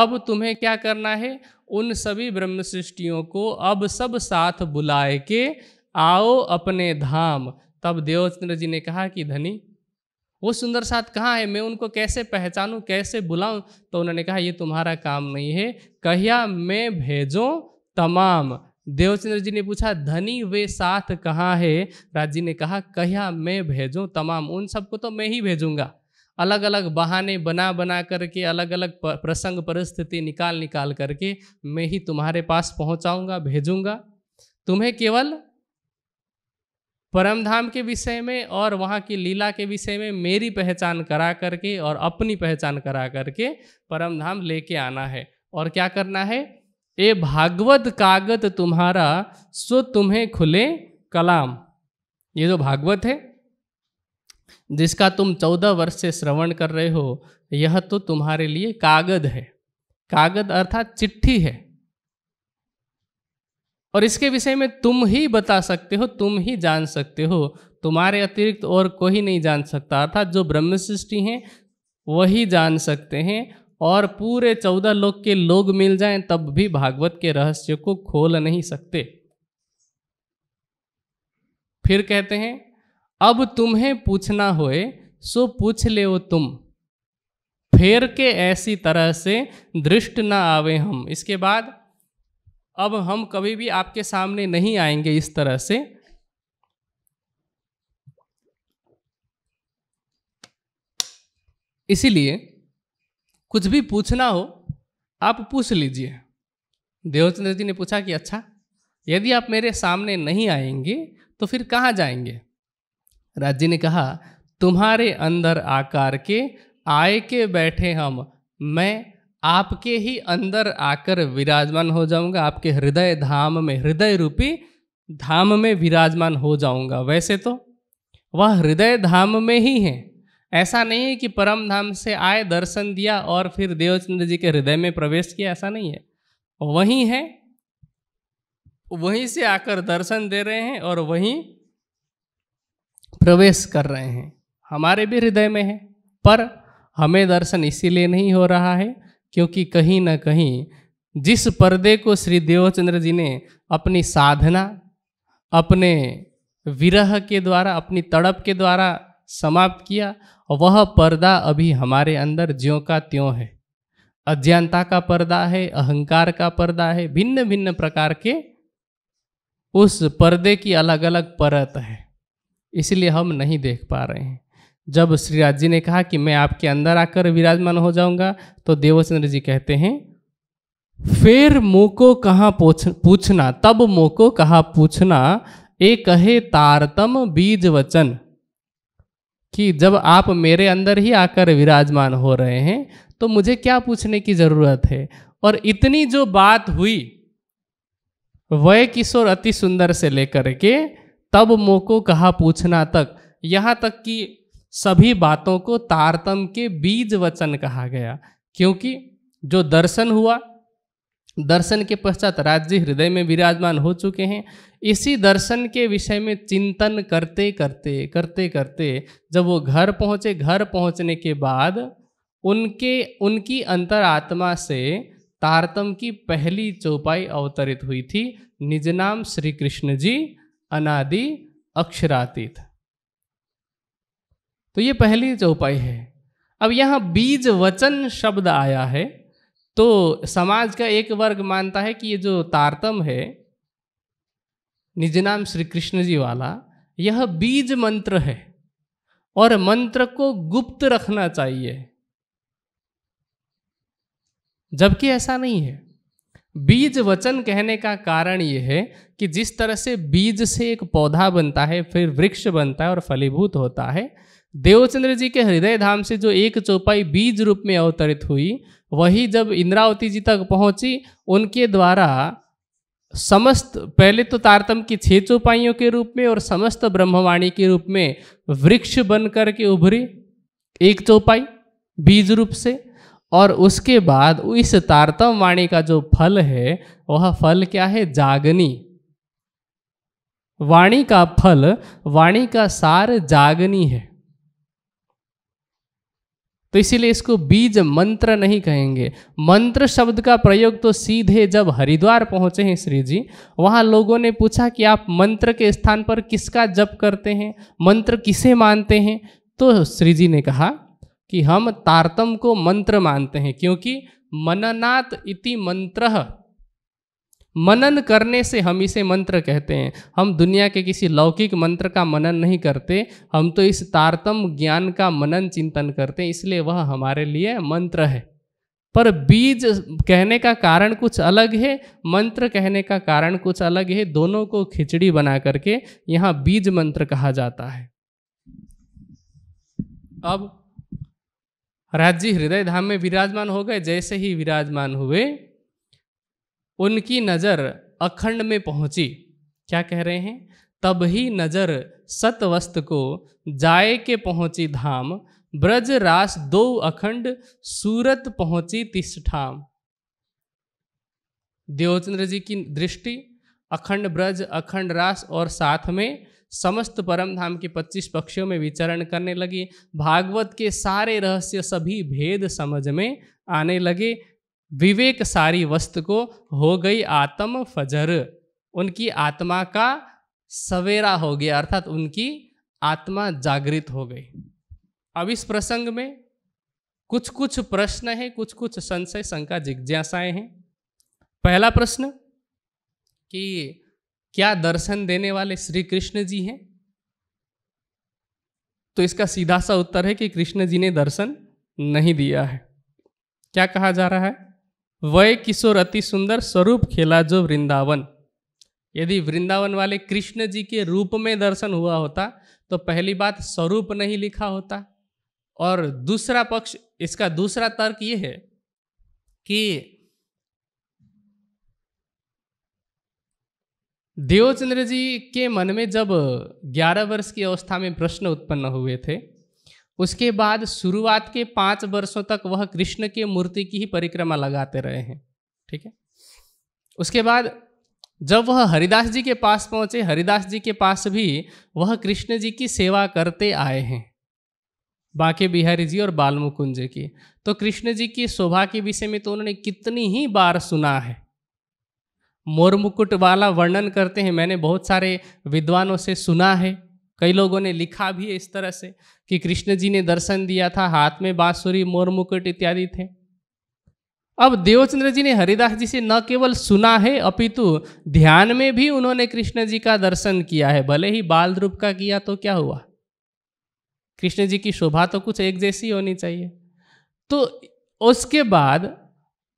अब तुम्हें क्या करना है उन सभी ब्रह्म सृष्टियों को अब सब साथ बुलाए के आओ अपने धाम तब देवचंद्र जी ने कहा कि धनी वो सुंदर साथ कहाँ है मैं उनको कैसे पहचानूँ कैसे बुलाऊँ तो उन्होंने कहा ये तुम्हारा काम नहीं है कहिया मैं भेजो तमाम देवचंद्र जी ने पूछा धनी वे साथ कहाँ है राज जी ने कहा कहिया मैं भेजूँ तमाम उन सबको तो मैं ही भेजूंगा अलग अलग बहाने बना बना करके अलग अलग प्रसंग परिस्थिति निकाल निकाल करके मैं ही तुम्हारे पास पहुंचाऊंगा भेजूंगा तुम्हें केवल परमधाम के विषय में और वहाँ की लीला के विषय में मेरी पहचान करा करके और अपनी पहचान करा करके परमधाम लेके आना है और क्या करना है ए भागवत कागत तुम्हारा सो तुम्हें खुले कलाम ये जो भागवत है जिसका तुम चौदह वर्ष से श्रवण कर रहे हो यह तो तुम्हारे लिए कागद है कागद अर्थात चिट्ठी है और इसके विषय में तुम ही बता सकते हो तुम ही जान सकते हो तुम्हारे अतिरिक्त और कोई नहीं जान सकता अर्थात जो ब्रह्म सृष्टि हैं वही जान सकते हैं और पूरे चौदह लोग के लोग मिल जाएं तब भी भागवत के रहस्य को खोल नहीं सकते फिर कहते हैं अब तुम्हें पूछना होए सो पूछ ले तुम फेर के ऐसी तरह से दृष्ट ना आवे हम इसके बाद अब हम कभी भी आपके सामने नहीं आएंगे इस तरह से इसीलिए कुछ भी पूछना हो आप पूछ लीजिए देवचंद्र जी ने पूछा कि अच्छा यदि आप मेरे सामने नहीं आएंगे तो फिर कहाँ जाएंगे जी ने कहा तुम्हारे अंदर आकार के आए के बैठे हम मैं आपके ही अंदर आकर विराजमान हो जाऊंगा आपके हृदय धाम में हृदय रूपी धाम में विराजमान हो जाऊंगा वैसे तो वह हृदय धाम में ही है ऐसा नहीं है कि परम धाम से आए दर्शन दिया और फिर देवचंद्र जी के हृदय में प्रवेश किया ऐसा नहीं है वहीं है वहीं से आकर दर्शन दे रहे हैं और वहीं प्रवेश कर रहे हैं हमारे भी हृदय में है पर हमें दर्शन इसीलिए नहीं हो रहा है क्योंकि कहीं ना कहीं जिस पर्दे को श्री देवचंद्र जी ने अपनी साधना अपने विरह के द्वारा अपनी तड़प के द्वारा समाप्त किया और वह पर्दा अभी हमारे अंदर ज्यों का त्यों है अज्ञानता का पर्दा है अहंकार का पर्दा है भिन्न भिन्न प्रकार के उस पर्दे की अलग अलग परत है इसलिए हम नहीं देख पा रहे हैं जब श्री राज जी ने कहा कि मैं आपके अंदर आकर विराजमान हो जाऊंगा तो देवचंद्र जी कहते हैं फिर मोको कहाँ पूछना तब मोको कहा पूछना एक कहे तारतम बीज वचन कि जब आप मेरे अंदर ही आकर विराजमान हो रहे हैं तो मुझे क्या पूछने की ज़रूरत है और इतनी जो बात हुई वह किशोर अति सुंदर से लेकर के तब मोको कहा पूछना तक यहाँ तक कि सभी बातों को तारतम के बीज वचन कहा गया क्योंकि जो दर्शन हुआ दर्शन के पश्चात राज्य हृदय में विराजमान हो चुके हैं इसी दर्शन के विषय में चिंतन करते करते करते करते जब वो घर पहुँचे घर पहुँचने के बाद उनके उनकी अंतरात्मा से तारतम की पहली चौपाई अवतरित हुई थी निज नाम श्री कृष्ण जी अनादि अक्षरातीत तो ये पहली चौपाई है अब यहाँ बीज वचन शब्द आया है तो समाज का एक वर्ग मानता है कि ये जो तारतम है निज नाम श्री कृष्ण जी वाला यह बीज मंत्र है और मंत्र को गुप्त रखना चाहिए जबकि ऐसा नहीं है बीज वचन कहने का कारण यह है कि जिस तरह से बीज से एक पौधा बनता है फिर वृक्ष बनता है और फलीभूत होता है देवचंद्र जी के हृदय धाम से जो एक चौपाई बीज रूप में अवतरित हुई वही जब इंद्रावती जी तक पहुंची उनके द्वारा समस्त पहले तो तारतम की छह चौपाइयों के रूप में और समस्त ब्रह्मवाणी के रूप में वृक्ष बन करके उभरी एक चौपाई बीज रूप से और उसके बाद इस तारतम वाणी का जो फल है वह फल क्या है जागनी वाणी का फल वाणी का सार जागनी है तो इसीलिए इसको बीज मंत्र नहीं कहेंगे मंत्र शब्द का प्रयोग तो सीधे जब हरिद्वार पहुँचे हैं श्री जी वहाँ लोगों ने पूछा कि आप मंत्र के स्थान पर किसका जप करते हैं मंत्र किसे मानते हैं तो श्री जी ने कहा कि हम तारतम को मंत्र मानते हैं क्योंकि मननात इति मंत्र मनन करने से हम इसे मंत्र कहते हैं हम दुनिया के किसी लौकिक मंत्र का मनन नहीं करते हम तो इस तारतम ज्ञान का मनन चिंतन करते हैं इसलिए वह हमारे लिए मंत्र है पर बीज कहने का कारण कुछ अलग है मंत्र कहने का कारण कुछ अलग है दोनों को खिचड़ी बना करके यहाँ बीज मंत्र कहा जाता है अब राज्य हृदय धाम में विराजमान हो गए जैसे ही विराजमान हुए उनकी नज़र अखंड में पहुंची क्या कह रहे हैं तब ही नज़र सतवस्त को जाए के पहुंची धाम ब्रज रास दो अखंड सूरत पहुंची तिस ठाम देवचंद्र जी की दृष्टि अखंड ब्रज अखंड रास और साथ में समस्त परम धाम के 25 पक्षियों में विचरण करने लगी भागवत के सारे रहस्य सभी भेद समझ में आने लगे विवेक सारी वस्तु को हो गई आत्म फजर उनकी आत्मा का सवेरा हो गया अर्थात उनकी आत्मा जागृत हो गई अब इस प्रसंग में कुछ कुछ प्रश्न हैं कुछ कुछ संशय शंका जिज्ञासाएं हैं पहला प्रश्न कि क्या दर्शन देने वाले श्री कृष्ण जी हैं तो इसका सीधा सा उत्तर है कि कृष्ण जी ने दर्शन नहीं दिया है क्या कहा जा रहा है वह किशोर अति सुंदर स्वरूप खेला जो वृंदावन यदि वृंदावन वाले कृष्ण जी के रूप में दर्शन हुआ होता तो पहली बात स्वरूप नहीं लिखा होता और दूसरा पक्ष इसका दूसरा तर्क ये है कि देवचंद्र जी के मन में जब 11 वर्ष की अवस्था में प्रश्न उत्पन्न हुए थे उसके बाद शुरुआत के पाँच वर्षों तक वह कृष्ण के मूर्ति की ही परिक्रमा लगाते रहे हैं ठीक है उसके बाद जब वह हरिदास जी के पास पहुँचे हरिदास जी के पास भी वह कृष्ण जी की सेवा करते आए हैं बांके बिहारी जी और बालमुकुंद जी की तो कृष्ण जी की शोभा के विषय में तो उन्होंने कितनी ही बार सुना है मोर मुकुट वाला वर्णन करते हैं मैंने बहुत सारे विद्वानों से सुना है कई लोगों ने लिखा भी है इस तरह से कि कृष्ण जी ने दर्शन दिया था हाथ में बांसुरी मोर मुकुट इत्यादि थे अब देवचंद्र जी ने हरिदास जी से न केवल सुना है अपितु ध्यान में भी उन्होंने कृष्ण जी का दर्शन किया है भले ही बाल रूप का किया तो क्या हुआ कृष्ण जी की शोभा तो कुछ एक जैसी होनी चाहिए तो उसके बाद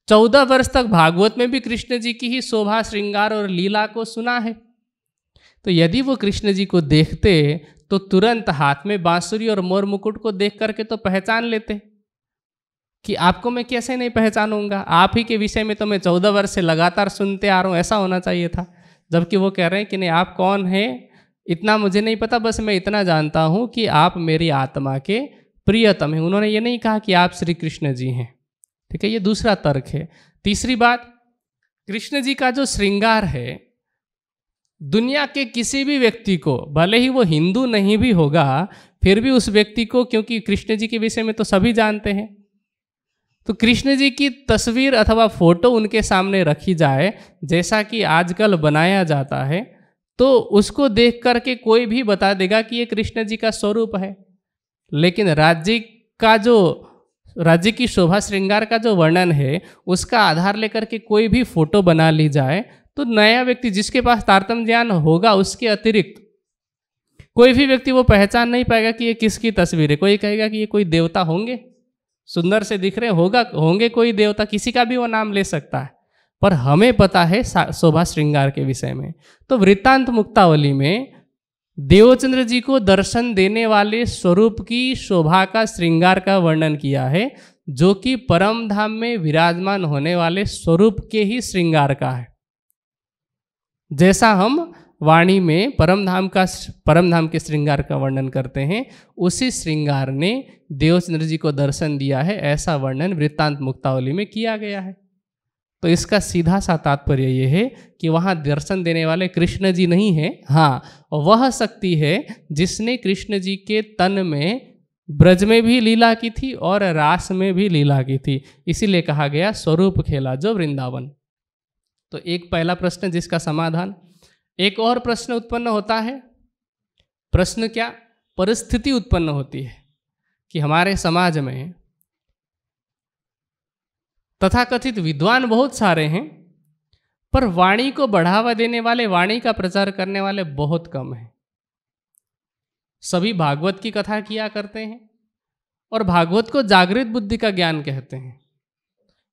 चौदह वर्ष तक भागवत में भी कृष्ण जी की ही शोभा श्रृंगार और लीला को सुना है तो यदि वो कृष्ण जी को देखते तो तुरंत हाथ में बांसुरी और मोर मुकुट को देख करके तो पहचान लेते कि आपको मैं कैसे नहीं पहचानूंगा आप ही के विषय में तो मैं चौदह वर्ष से लगातार सुनते आ रहा हूँ ऐसा होना चाहिए था जबकि वो कह रहे हैं कि नहीं आप कौन हैं इतना मुझे नहीं पता बस मैं इतना जानता हूँ कि आप मेरी आत्मा के प्रियतम हैं उन्होंने ये नहीं कहा कि आप श्री कृष्ण जी हैं ठीक है ये दूसरा तर्क है तीसरी बात कृष्ण जी का जो श्रृंगार है दुनिया के किसी भी व्यक्ति को भले ही वो हिंदू नहीं भी होगा फिर भी उस व्यक्ति को क्योंकि कृष्ण जी के विषय में तो सभी जानते हैं तो कृष्ण जी की तस्वीर अथवा फोटो उनके सामने रखी जाए जैसा कि आजकल बनाया जाता है तो उसको देख करके कोई भी बता देगा कि ये कृष्ण जी का स्वरूप है लेकिन राज्य का जो राज्य की शोभा श्रृंगार का जो वर्णन है उसका आधार लेकर के कोई भी फोटो बना ली जाए तो नया व्यक्ति जिसके पास तारतम ज्ञान होगा उसके अतिरिक्त कोई भी व्यक्ति वो पहचान नहीं पाएगा कि ये किसकी तस्वीर है कोई कहेगा कि ये कोई देवता होंगे सुंदर से दिख रहे होगा होंगे कोई देवता किसी का भी वो नाम ले सकता है पर हमें पता है शोभा श्रृंगार के विषय में तो वृत्तांत मुक्तावली में देवचंद्र जी को दर्शन देने वाले स्वरूप की शोभा का श्रृंगार का वर्णन किया है जो कि परम धाम में विराजमान होने वाले स्वरूप के ही श्रृंगार का है जैसा हम वाणी में परमधाम का परमधाम के श्रृंगार का वर्णन करते हैं उसी श्रृंगार ने देवचंद्र जी को दर्शन दिया है ऐसा वर्णन वृत्तांत मुक्तावली में किया गया है तो इसका सीधा सा तात्पर्य यह है कि वहाँ दर्शन देने वाले कृष्ण जी नहीं हैं हाँ वह शक्ति है जिसने कृष्ण जी के तन में ब्रज में भी लीला की थी और रास में भी लीला की थी इसीलिए कहा गया स्वरूप खेला जो वृंदावन तो एक पहला प्रश्न जिसका समाधान एक और प्रश्न उत्पन्न होता है प्रश्न क्या परिस्थिति उत्पन्न होती है कि हमारे समाज में तथाकथित विद्वान बहुत सारे हैं पर वाणी को बढ़ावा देने वाले वाणी का प्रचार करने वाले बहुत कम हैं सभी भागवत की कथा किया करते हैं और भागवत को जागृत बुद्धि का ज्ञान कहते हैं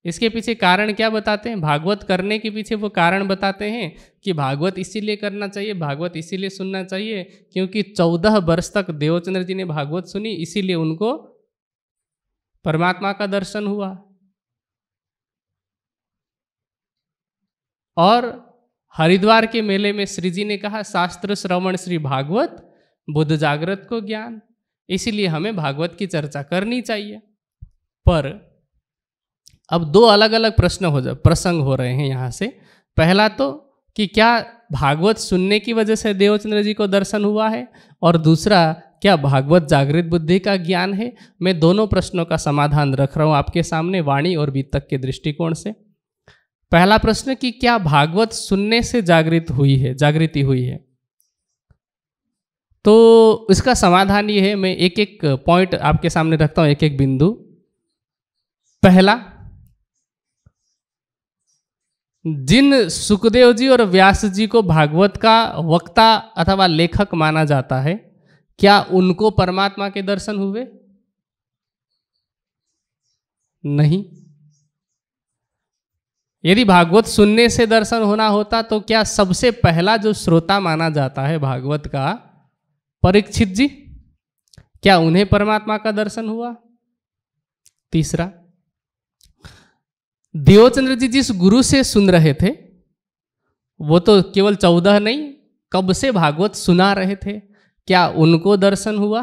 इसके पीछे कारण क्या बताते हैं भागवत करने के पीछे वो कारण बताते हैं कि भागवत इसीलिए करना चाहिए भागवत इसीलिए सुनना चाहिए क्योंकि चौदह वर्ष तक देवचंद्र जी ने भागवत सुनी इसीलिए उनको परमात्मा का दर्शन हुआ और हरिद्वार के मेले में श्री जी ने कहा शास्त्र श्रवण श्री भागवत बुद्ध जागृत को ज्ञान इसीलिए हमें भागवत की चर्चा करनी चाहिए पर अब दो अलग अलग प्रश्न हो जा प्रसंग हो रहे हैं यहाँ से पहला तो कि क्या भागवत सुनने की वजह से देवचंद्र जी को दर्शन हुआ है और दूसरा क्या भागवत जागृत बुद्धि का ज्ञान है मैं दोनों प्रश्नों का समाधान रख रहा हूँ आपके सामने वाणी और वित्तक के दृष्टिकोण से पहला प्रश्न कि क्या भागवत सुनने से जागृत हुई है जागृति हुई है तो इसका समाधान ये है मैं एक एक पॉइंट आपके सामने रखता हूँ एक एक बिंदु पहला जिन सुखदेव जी और व्यास जी को भागवत का वक्ता अथवा लेखक माना जाता है क्या उनको परमात्मा के दर्शन हुए नहीं यदि भागवत सुनने से दर्शन होना होता तो क्या सबसे पहला जो श्रोता माना जाता है भागवत का परीक्षित जी क्या उन्हें परमात्मा का दर्शन हुआ तीसरा देवचंद्र जी जिस गुरु से सुन रहे थे वो तो केवल चौदह नहीं कब से भागवत सुना रहे थे क्या उनको दर्शन हुआ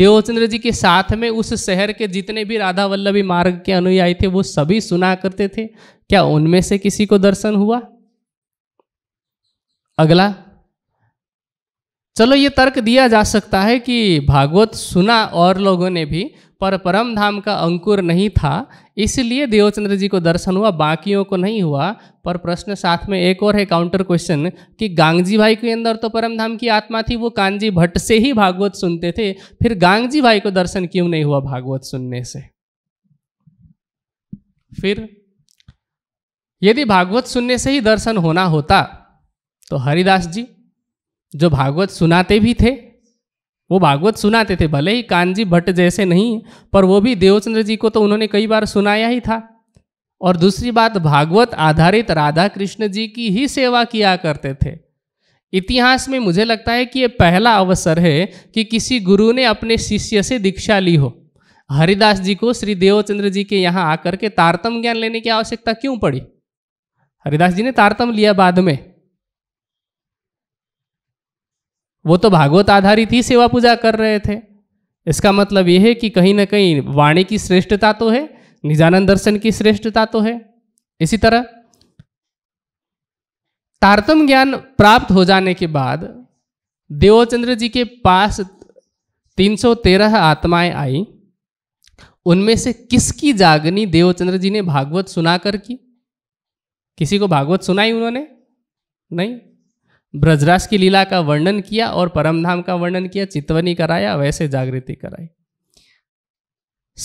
देवचंद्र जी के साथ में उस शहर के जितने भी राधा वल्लभी मार्ग के अनुयायी थे वो सभी सुना करते थे क्या उनमें से किसी को दर्शन हुआ अगला चलो ये तर्क दिया जा सकता है कि भागवत सुना और लोगों ने भी पर परम धाम का अंकुर नहीं था इसलिए देवचंद्र जी को दर्शन हुआ बाकियों को नहीं हुआ पर प्रश्न साथ में एक और है काउंटर क्वेश्चन कि गांगजी भाई के अंदर तो परम धाम की आत्मा थी वो कांजी भट्ट से ही भागवत सुनते थे फिर गांगजी भाई को दर्शन क्यों नहीं हुआ भागवत सुनने से फिर यदि भागवत सुनने से ही दर्शन होना होता तो हरिदास जी जो भागवत सुनाते भी थे वो भागवत सुनाते थे भले ही कानजी भट्ट जैसे नहीं पर वो भी देवचंद्र जी को तो उन्होंने कई बार सुनाया ही था और दूसरी बात भागवत आधारित राधा कृष्ण जी की ही सेवा किया करते थे इतिहास में मुझे लगता है कि ये पहला अवसर है कि किसी गुरु ने अपने शिष्य से दीक्षा ली हो हरिदास जी को श्री देवचंद्र जी के यहाँ आकर के तारतम ज्ञान लेने की आवश्यकता क्यों पड़ी हरिदास जी ने तारतम लिया बाद में वो तो भागवत आधारित ही सेवा पूजा कर रहे थे इसका मतलब यह है कि कहीं ना कहीं वाणी की श्रेष्ठता तो है निजानंद दर्शन की श्रेष्ठता तो है इसी तरह तारतम ज्ञान प्राप्त हो जाने के बाद देवचंद्र जी के पास 313 आत्माएं आई उनमें से किसकी जागनी देवचंद्र जी ने भागवत सुनाकर की किसी को भागवत सुनाई उन्होंने नहीं ब्रजराज की लीला का वर्णन किया और परमधाम का वर्णन किया चितवनी कराया वैसे जागृति कराई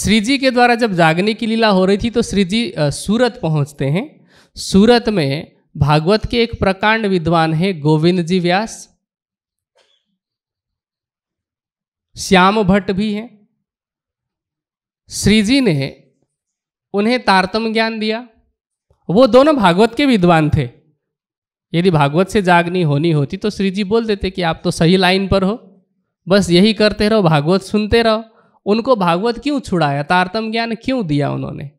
श्री जी के द्वारा जब जागने की लीला हो रही थी तो श्री जी सूरत पहुंचते हैं सूरत में भागवत के एक प्रकांड विद्वान है गोविंद जी व्यास श्याम भट्ट भी हैं श्री जी ने उन्हें तारतम ज्ञान दिया वो दोनों भागवत के विद्वान थे यदि भागवत से जागनी होनी होती तो श्री जी बोल देते कि आप तो सही लाइन पर हो बस यही करते रहो भागवत सुनते रहो उनको भागवत क्यों छुड़ाया तारतम ज्ञान क्यों दिया उन्होंने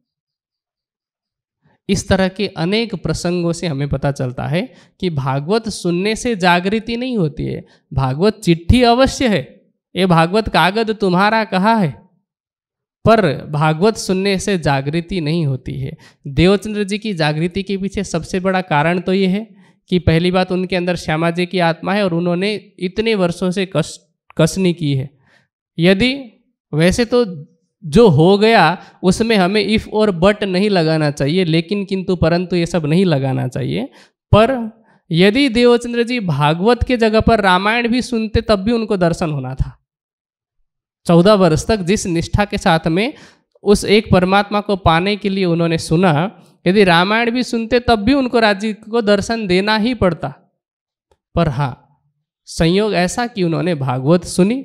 इस तरह के अनेक प्रसंगों से हमें पता चलता है कि भागवत सुनने से जागृति नहीं होती है भागवत चिट्ठी अवश्य है ये भागवत कागज तुम्हारा कहा है पर भागवत सुनने से जागृति नहीं होती है देवचंद्र जी की जागृति के पीछे सबसे बड़ा कारण तो ये है कि पहली बात उनके अंदर श्यामा जी की आत्मा है और उन्होंने इतने वर्षों से कस कसनी की है यदि वैसे तो जो हो गया उसमें हमें इफ़ और बट नहीं लगाना चाहिए लेकिन किंतु परंतु ये सब नहीं लगाना चाहिए पर यदि देवचंद्र जी भागवत के जगह पर रामायण भी सुनते तब भी उनको दर्शन होना था चौदह वर्ष तक जिस निष्ठा के साथ में उस एक परमात्मा को पाने के लिए उन्होंने सुना यदि रामायण भी सुनते तब भी उनको राज्य को दर्शन देना ही पड़ता पर हाँ संयोग ऐसा कि उन्होंने भागवत सुनी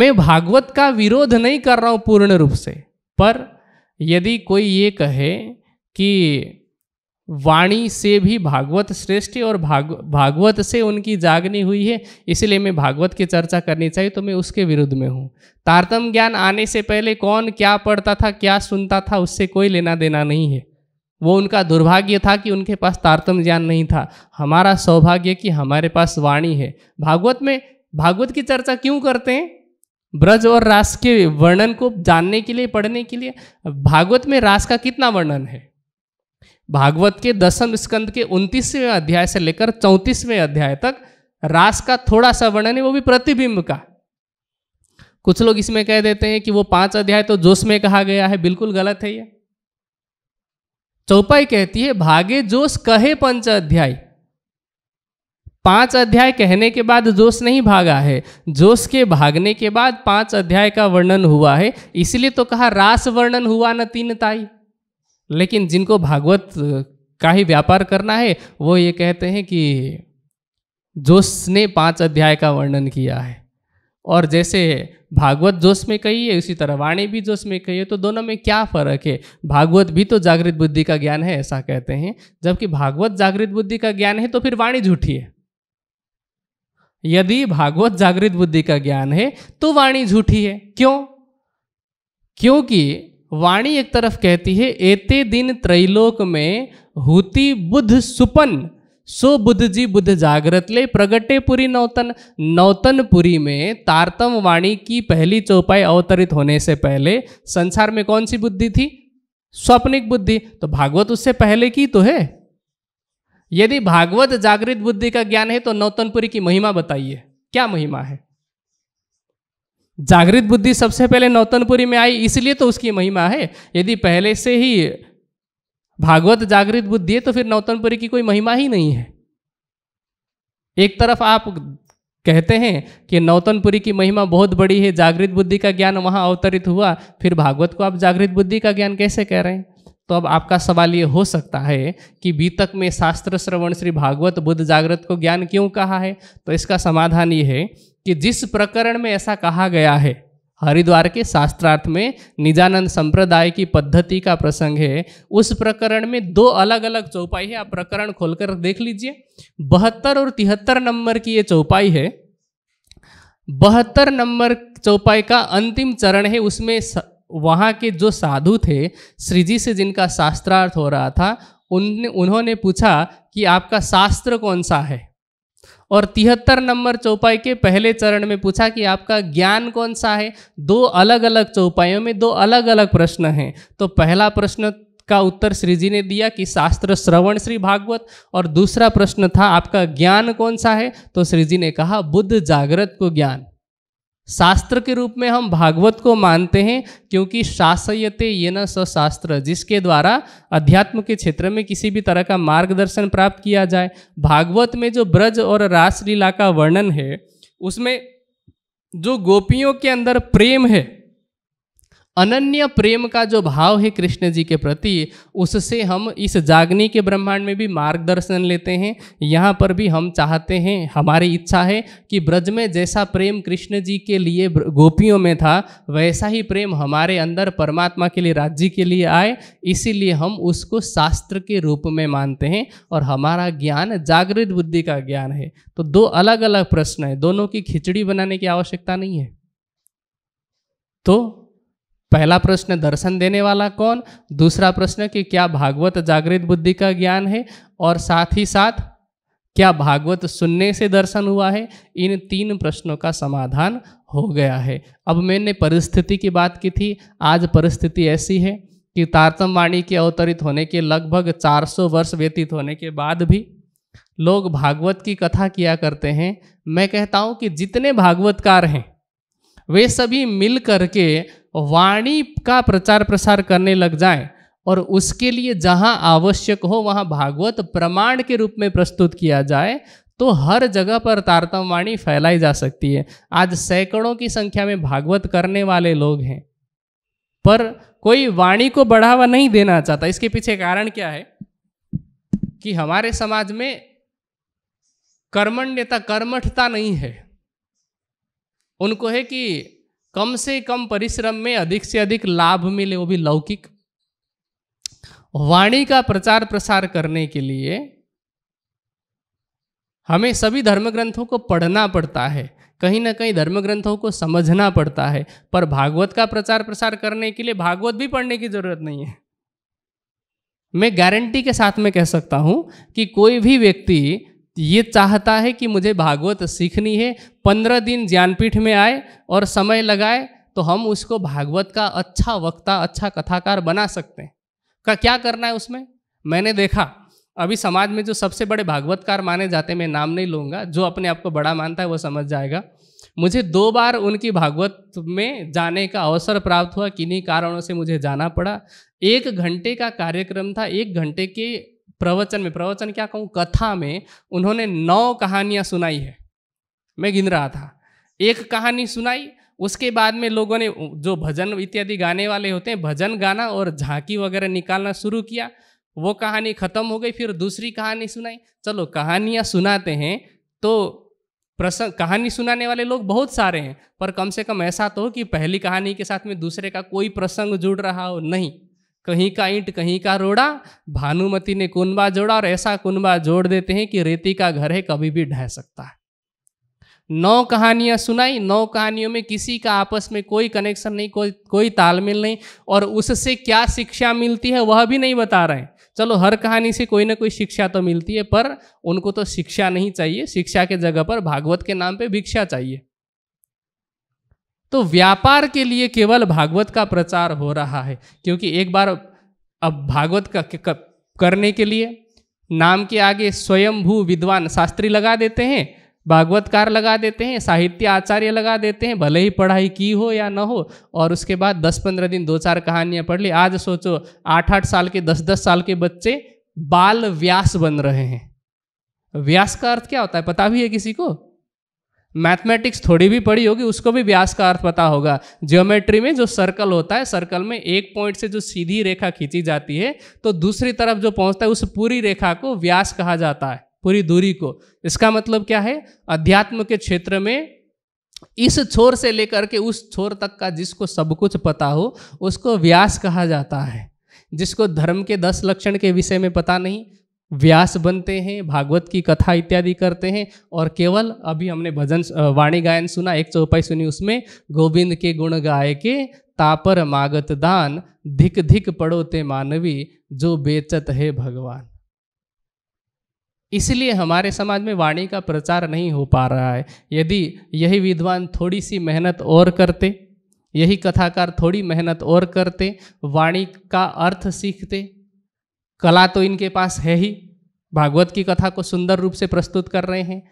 मैं भागवत का विरोध नहीं कर रहा हूँ पूर्ण रूप से पर यदि कोई ये कहे कि वाणी से भी भागवत श्रेष्ठ और भाग भागवत से उनकी जागनी हुई है इसलिए मैं भागवत की चर्चा करनी चाहिए तो मैं उसके विरुद्ध में हूँ तारतम ज्ञान आने से पहले कौन क्या पढ़ता था क्या सुनता था उससे कोई लेना देना नहीं है वो उनका दुर्भाग्य था कि उनके पास तारतम ज्ञान नहीं था हमारा सौभाग्य कि हमारे पास वाणी है भागवत में भागवत की चर्चा क्यों करते हैं ब्रज और रास के वर्णन को जानने के लिए पढ़ने के लिए भागवत में रास का कितना वर्णन है भागवत के दसम स्कंद के उनतीसवें अध्याय से लेकर चौंतीसवें अध्याय तक रास का थोड़ा सा वर्णन है वो भी प्रतिबिंब का कुछ लोग इसमें कह देते हैं कि वो पांच अध्याय तो जोश में कहा गया है बिल्कुल गलत है ये चौपाई कहती है भागे जोश कहे पंच अध्याय पांच अध्याय कहने के बाद जोश नहीं भागा है जोश के भागने के बाद पांच अध्याय का वर्णन हुआ है इसलिए तो कहा रास वर्णन हुआ न तीन ताई लेकिन जिनको भागवत का ही व्यापार करना है वो ये कहते हैं कि जोश ने पांच अध्याय का वर्णन किया है और जैसे भागवत जोश में कही है उसी तरह वाणी भी जोश में कही है तो दोनों में क्या फ़र्क है भागवत भी तो जागृत बुद्धि का ज्ञान है ऐसा कहते हैं जबकि भागवत जागृत बुद्धि का ज्ञान है तो फिर वाणी झूठी है यदि भागवत जागृत बुद्धि का ज्ञान है तो वाणी झूठी है क्यों क्योंकि वाणी एक तरफ कहती है एते दिन त्रैलोक में हुति बुद्ध सुपन सो बुद्ध जी बुद्ध जागृत ले प्रगटे पुरी नौतन नौतनपुरी में तारतम वाणी की पहली चौपाई अवतरित होने से पहले संसार में कौन सी बुद्धि थी स्वप्निक बुद्धि तो भागवत उससे पहले की तो है यदि भागवत जागृत बुद्धि का ज्ञान है तो नौतनपुरी की महिमा बताइए क्या महिमा है जागृत बुद्धि सबसे पहले नौतनपुरी में आई इसलिए तो उसकी महिमा है यदि पहले से ही भागवत जागृत बुद्धि है तो फिर नौतनपुरी की कोई महिमा ही नहीं है एक तरफ आप कहते हैं कि नौतनपुरी की महिमा बहुत बड़ी है जागृत बुद्धि का ज्ञान वहाँ अवतरित हुआ फिर भागवत को आप जागृत बुद्धि का ज्ञान कैसे कह रहे हैं तो अब आपका सवाल ये हो सकता है कि बीतक में शास्त्र श्रवण श्री भागवत बुद्ध जागृत को ज्ञान क्यों कहा है तो इसका समाधान ये है कि जिस प्रकरण में ऐसा कहा गया है हरिद्वार के शास्त्रार्थ में निजानंद संप्रदाय की पद्धति का प्रसंग है उस प्रकरण में दो अलग अलग चौपाई है आप प्रकरण खोलकर देख लीजिए बहत्तर और तिहत्तर नंबर की ये चौपाई है बहत्तर नंबर चौपाई का अंतिम चरण है उसमें वहाँ के जो साधु थे श्रीजी से जिनका शास्त्रार्थ हो रहा था उन उन्होंने पूछा कि आपका शास्त्र कौन सा है और तिहत्तर नंबर चौपाई के पहले चरण में पूछा कि आपका ज्ञान कौन सा है दो अलग अलग चौपाइयों में दो अलग अलग प्रश्न हैं तो पहला प्रश्न का उत्तर श्री जी ने दिया कि शास्त्र श्रवण श्री भागवत और दूसरा प्रश्न था आपका ज्ञान कौन सा है तो श्री जी ने कहा बुद्ध जागृत को ज्ञान शास्त्र के रूप में हम भागवत को मानते हैं क्योंकि शासयते ये न शास्त्र जिसके द्वारा अध्यात्म के क्षेत्र में किसी भी तरह का मार्गदर्शन प्राप्त किया जाए भागवत में जो ब्रज और रासलीला का वर्णन है उसमें जो गोपियों के अंदर प्रेम है अनन्य प्रेम का जो भाव है कृष्ण जी के प्रति उससे हम इस जागनी के ब्रह्मांड में भी मार्गदर्शन लेते हैं यहाँ पर भी हम चाहते हैं हमारी इच्छा है कि ब्रज में जैसा प्रेम कृष्ण जी के लिए गोपियों में था वैसा ही प्रेम हमारे अंदर परमात्मा के लिए राज्य के लिए आए इसीलिए हम उसको शास्त्र के रूप में मानते हैं और हमारा ज्ञान जागृत बुद्धि का ज्ञान है तो दो अलग अलग प्रश्न है दोनों की खिचड़ी बनाने की आवश्यकता नहीं है तो पहला प्रश्न दर्शन देने वाला कौन दूसरा प्रश्न कि क्या भागवत जागृत बुद्धि का ज्ञान है और साथ ही साथ क्या भागवत सुनने से दर्शन हुआ है इन तीन प्रश्नों का समाधान हो गया है अब मैंने परिस्थिति की बात की थी आज परिस्थिति ऐसी है कि तारतम वाणी के अवतरित होने के लगभग 400 वर्ष व्यतीत होने के बाद भी लोग भागवत की कथा किया करते हैं मैं कहता हूँ कि जितने भागवतकार हैं वे सभी मिल करके वाणी का प्रचार प्रसार करने लग जाएं और उसके लिए जहाँ आवश्यक हो वहाँ भागवत प्रमाण के रूप में प्रस्तुत किया जाए तो हर जगह पर तारतम वाणी फैलाई जा सकती है आज सैकड़ों की संख्या में भागवत करने वाले लोग हैं पर कोई वाणी को बढ़ावा नहीं देना चाहता इसके पीछे कारण क्या है कि हमारे समाज में कर्मण्यता कर्मठता नहीं है उनको है कि कम से कम परिश्रम में अधिक से अधिक लाभ मिले वो भी लौकिक वाणी का प्रचार प्रसार करने के लिए हमें सभी धर्म ग्रंथों को पढ़ना पड़ता है कहीं ना कहीं धर्म ग्रंथों को समझना पड़ता है पर भागवत का प्रचार प्रसार करने के लिए भागवत भी पढ़ने की जरूरत नहीं है मैं गारंटी के साथ में कह सकता हूं कि कोई भी व्यक्ति ये चाहता है कि मुझे भागवत सीखनी है पंद्रह दिन ज्ञानपीठ में आए और समय लगाए तो हम उसको भागवत का अच्छा वक्ता अच्छा कथाकार बना सकते हैं का क्या करना है उसमें मैंने देखा अभी समाज में जो सबसे बड़े भागवतकार माने जाते मैं नाम नहीं लूँगा जो अपने आप को बड़ा मानता है वो समझ जाएगा मुझे दो बार उनकी भागवत में जाने का अवसर प्राप्त हुआ किन्हीं कारणों से मुझे जाना पड़ा एक घंटे का कार्यक्रम था एक घंटे के प्रवचन में प्रवचन क्या कहूँ कथा में उन्होंने नौ कहानियाँ सुनाई है मैं गिन रहा था एक कहानी सुनाई उसके बाद में लोगों ने जो भजन इत्यादि गाने वाले होते हैं भजन गाना और झांकी वगैरह निकालना शुरू किया वो कहानी खत्म हो गई फिर दूसरी कहानी सुनाई चलो कहानियाँ सुनाते हैं तो प्रसंग कहानी सुनाने वाले लोग बहुत सारे हैं पर कम से कम ऐसा तो हो कि पहली कहानी के साथ में दूसरे का कोई प्रसंग जुड़ रहा हो नहीं कहीं का ईंट कहीं का रोड़ा भानुमति ने कुनबा जोड़ा और ऐसा कुनबा जोड़ देते हैं कि रेती का घर है कभी भी ढह सकता है नौ कहानियां सुनाई नौ कहानियों में किसी का आपस में कोई कनेक्शन नहीं कोई कोई तालमेल नहीं और उससे क्या शिक्षा मिलती है वह भी नहीं बता रहे हैं चलो हर कहानी से कोई ना कोई शिक्षा तो मिलती है पर उनको तो शिक्षा नहीं चाहिए शिक्षा के जगह पर भागवत के नाम पे भिक्षा चाहिए तो व्यापार के लिए केवल भागवत का प्रचार हो रहा है क्योंकि एक बार अब भागवत का करने के लिए नाम के आगे स्वयंभू विद्वान शास्त्री लगा देते हैं भागवतकार लगा देते हैं साहित्य आचार्य लगा देते हैं भले ही पढ़ाई की हो या न हो और उसके बाद दस पंद्रह दिन दो चार कहानियाँ पढ़ ली आज सोचो आठ आठ साल के दस दस साल के बच्चे बाल व्यास बन रहे हैं व्यास का अर्थ क्या होता है पता भी है किसी को मैथमेटिक्स थोड़ी भी पढ़ी होगी उसको भी व्यास का अर्थ पता होगा ज्योमेट्री में जो सर्कल होता है सर्कल में एक पॉइंट से जो सीधी रेखा खींची जाती है तो दूसरी तरफ जो पहुंचता है उस पूरी रेखा को व्यास कहा जाता है पूरी दूरी को इसका मतलब क्या है अध्यात्म के क्षेत्र में इस छोर से लेकर के उस छोर तक का जिसको सब कुछ पता हो उसको व्यास कहा जाता है जिसको धर्म के दस लक्षण के विषय में पता नहीं व्यास बनते हैं भागवत की कथा इत्यादि करते हैं और केवल अभी हमने भजन वाणी गायन सुना एक चौपाई सुनी उसमें गोविंद के गुण गाय के तापर मागत दान धिक धिक पड़ोते मानवी जो बेचत है भगवान इसलिए हमारे समाज में वाणी का प्रचार नहीं हो पा रहा है यदि यही विद्वान थोड़ी सी मेहनत और करते यही कथाकार थोड़ी मेहनत और करते वाणी का अर्थ सीखते कला तो इनके पास है ही भागवत की कथा को सुंदर रूप से प्रस्तुत कर रहे हैं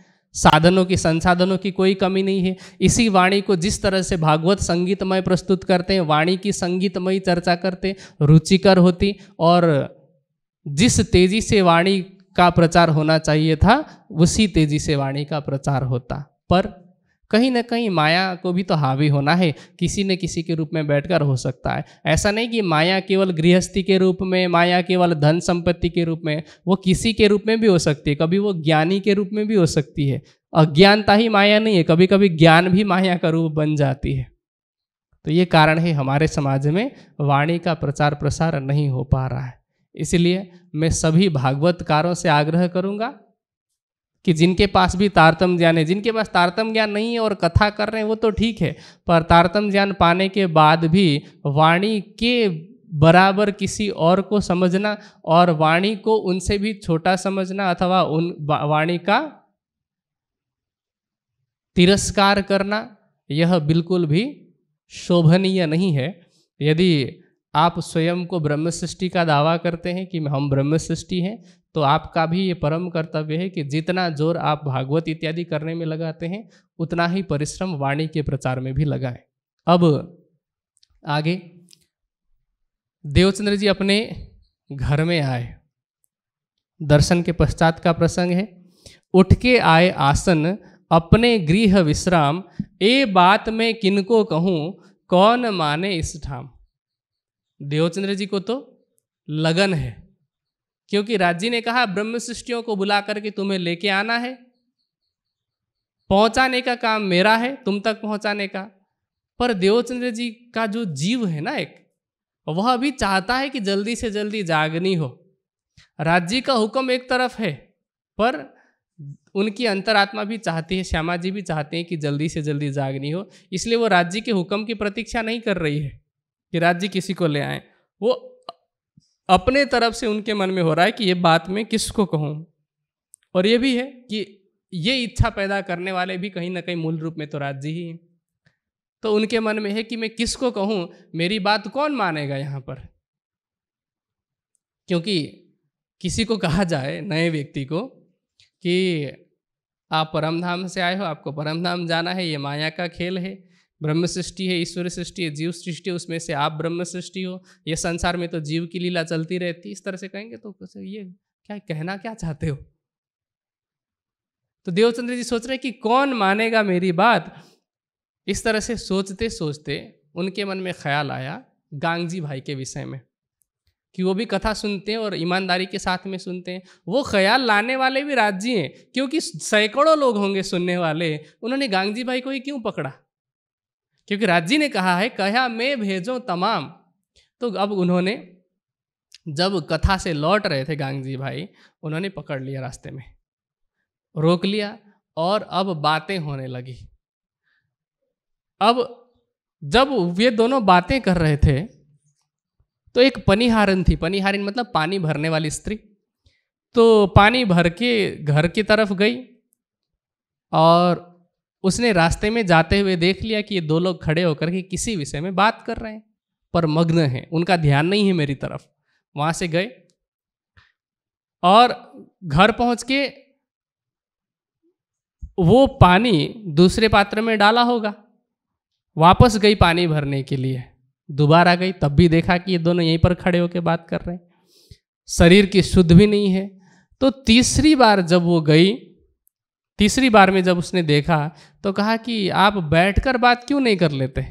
साधनों की संसाधनों की कोई कमी नहीं है इसी वाणी को जिस तरह से भागवत संगीतमय प्रस्तुत करते हैं वाणी की संगीतमय चर्चा करते रुचिकर होती और जिस तेजी से वाणी का प्रचार होना चाहिए था उसी तेजी से वाणी का प्रचार होता पर कहीं ना कहीं माया को भी तो हावी होना है किसी न किसी के रूप में बैठकर हो सकता है ऐसा नहीं कि माया केवल गृहस्थी के रूप में माया केवल धन संपत्ति के रूप में वो किसी के रूप में भी हो सकती है कभी वो ज्ञानी के रूप में भी हो सकती है अज्ञानता ही माया नहीं है कभी कभी ज्ञान भी माया का रूप बन जाती है तो ये कारण है हमारे समाज में वाणी का प्रचार प्रसार नहीं हो पा रहा है इसलिए मैं सभी भागवतकारों से आग्रह करूंगा कि जिनके पास भी तारतम ज्ञान है जिनके पास तारतम ज्ञान नहीं है और कथा कर रहे हैं वो तो ठीक है पर तारतम ज्ञान पाने के बाद भी वाणी के बराबर किसी और को समझना और वाणी को उनसे भी छोटा समझना अथवा उन वाणी का तिरस्कार करना यह बिल्कुल भी शोभनीय नहीं है यदि आप स्वयं को ब्रह्म सृष्टि का दावा करते हैं कि हम ब्रह्म सृष्टि हैं तो आपका भी ये परम कर्तव्य है कि जितना जोर आप भागवत इत्यादि करने में लगाते हैं उतना ही परिश्रम वाणी के प्रचार में भी लगाएं अब आगे देवचंद्र जी अपने घर में आए दर्शन के पश्चात का प्रसंग है उठ के आए आसन अपने गृह विश्राम ए बात में किनको कहूँ कौन माने इस ठाम देवचंद्र जी को तो लगन है क्योंकि राज्य ने कहा ब्रह्म सृष्टियों को बुला करके तुम्हें लेके आना है पहुंचाने का काम मेरा है तुम तक पहुंचाने का पर देवचंद्र जी का जो जीव है ना एक वह भी चाहता है कि जल्दी से जल्दी जागनी हो राज्य का हुक्म एक तरफ है पर उनकी अंतरात्मा भी चाहती है श्यामा जी भी चाहते हैं कि जल्दी से जल्दी जागनी हो इसलिए वो राज्य के हुक्म की प्रतीक्षा नहीं कर रही है कि राज्य किसी को ले आए वो अपने तरफ से उनके मन में हो रहा है कि ये बात मैं किसको कहूँ और ये भी है कि ये इच्छा पैदा करने वाले भी कहीं ना कहीं मूल रूप में तो राज्य ही हैं तो उनके मन में है कि मैं किसको कहूँ मेरी बात कौन मानेगा यहाँ पर क्योंकि किसी को कहा जाए नए व्यक्ति को कि आप परमधाम से आए हो आपको परमधाम जाना है ये माया का खेल है ब्रह्म सृष्टि है ईश्वर सृष्टि है जीव सृष्टि है उसमें से आप ब्रह्म सृष्टि हो यह संसार में तो जीव की लीला चलती रहती इस तरह से कहेंगे तो ये क्या कहना क्या चाहते हो तो देवचंद्र जी सोच रहे कि कौन मानेगा मेरी बात इस तरह से सोचते सोचते उनके मन में ख्याल आया गांगजी भाई के विषय में कि वो भी कथा सुनते हैं और ईमानदारी के साथ में सुनते हैं वो ख्याल लाने वाले भी राज्य हैं क्योंकि सैकड़ों लोग होंगे सुनने वाले उन्होंने गांगजी भाई को ही क्यों पकड़ा क्योंकि राज्य ने कहा है कहा मैं भेजो तमाम तो अब उन्होंने जब कथा से लौट रहे थे गांग जी भाई उन्होंने पकड़ लिया रास्ते में रोक लिया और अब बातें होने लगी अब जब वे दोनों बातें कर रहे थे तो एक पनिहारन थी पनिहारन मतलब पानी भरने वाली स्त्री तो पानी भर के घर की तरफ गई और उसने रास्ते में जाते हुए देख लिया कि ये दो लोग खड़े होकर के किसी विषय में बात कर रहे हैं पर मग्न हैं उनका ध्यान नहीं है मेरी तरफ वहाँ से गए और घर पहुँच के वो पानी दूसरे पात्र में डाला होगा वापस गई पानी भरने के लिए दोबारा गई तब भी देखा कि ये दोनों यहीं पर खड़े होकर बात कर रहे हैं शरीर की शुद्ध भी नहीं है तो तीसरी बार जब वो गई तीसरी बार में जब उसने देखा तो कहा कि आप बैठकर बात क्यों नहीं कर लेते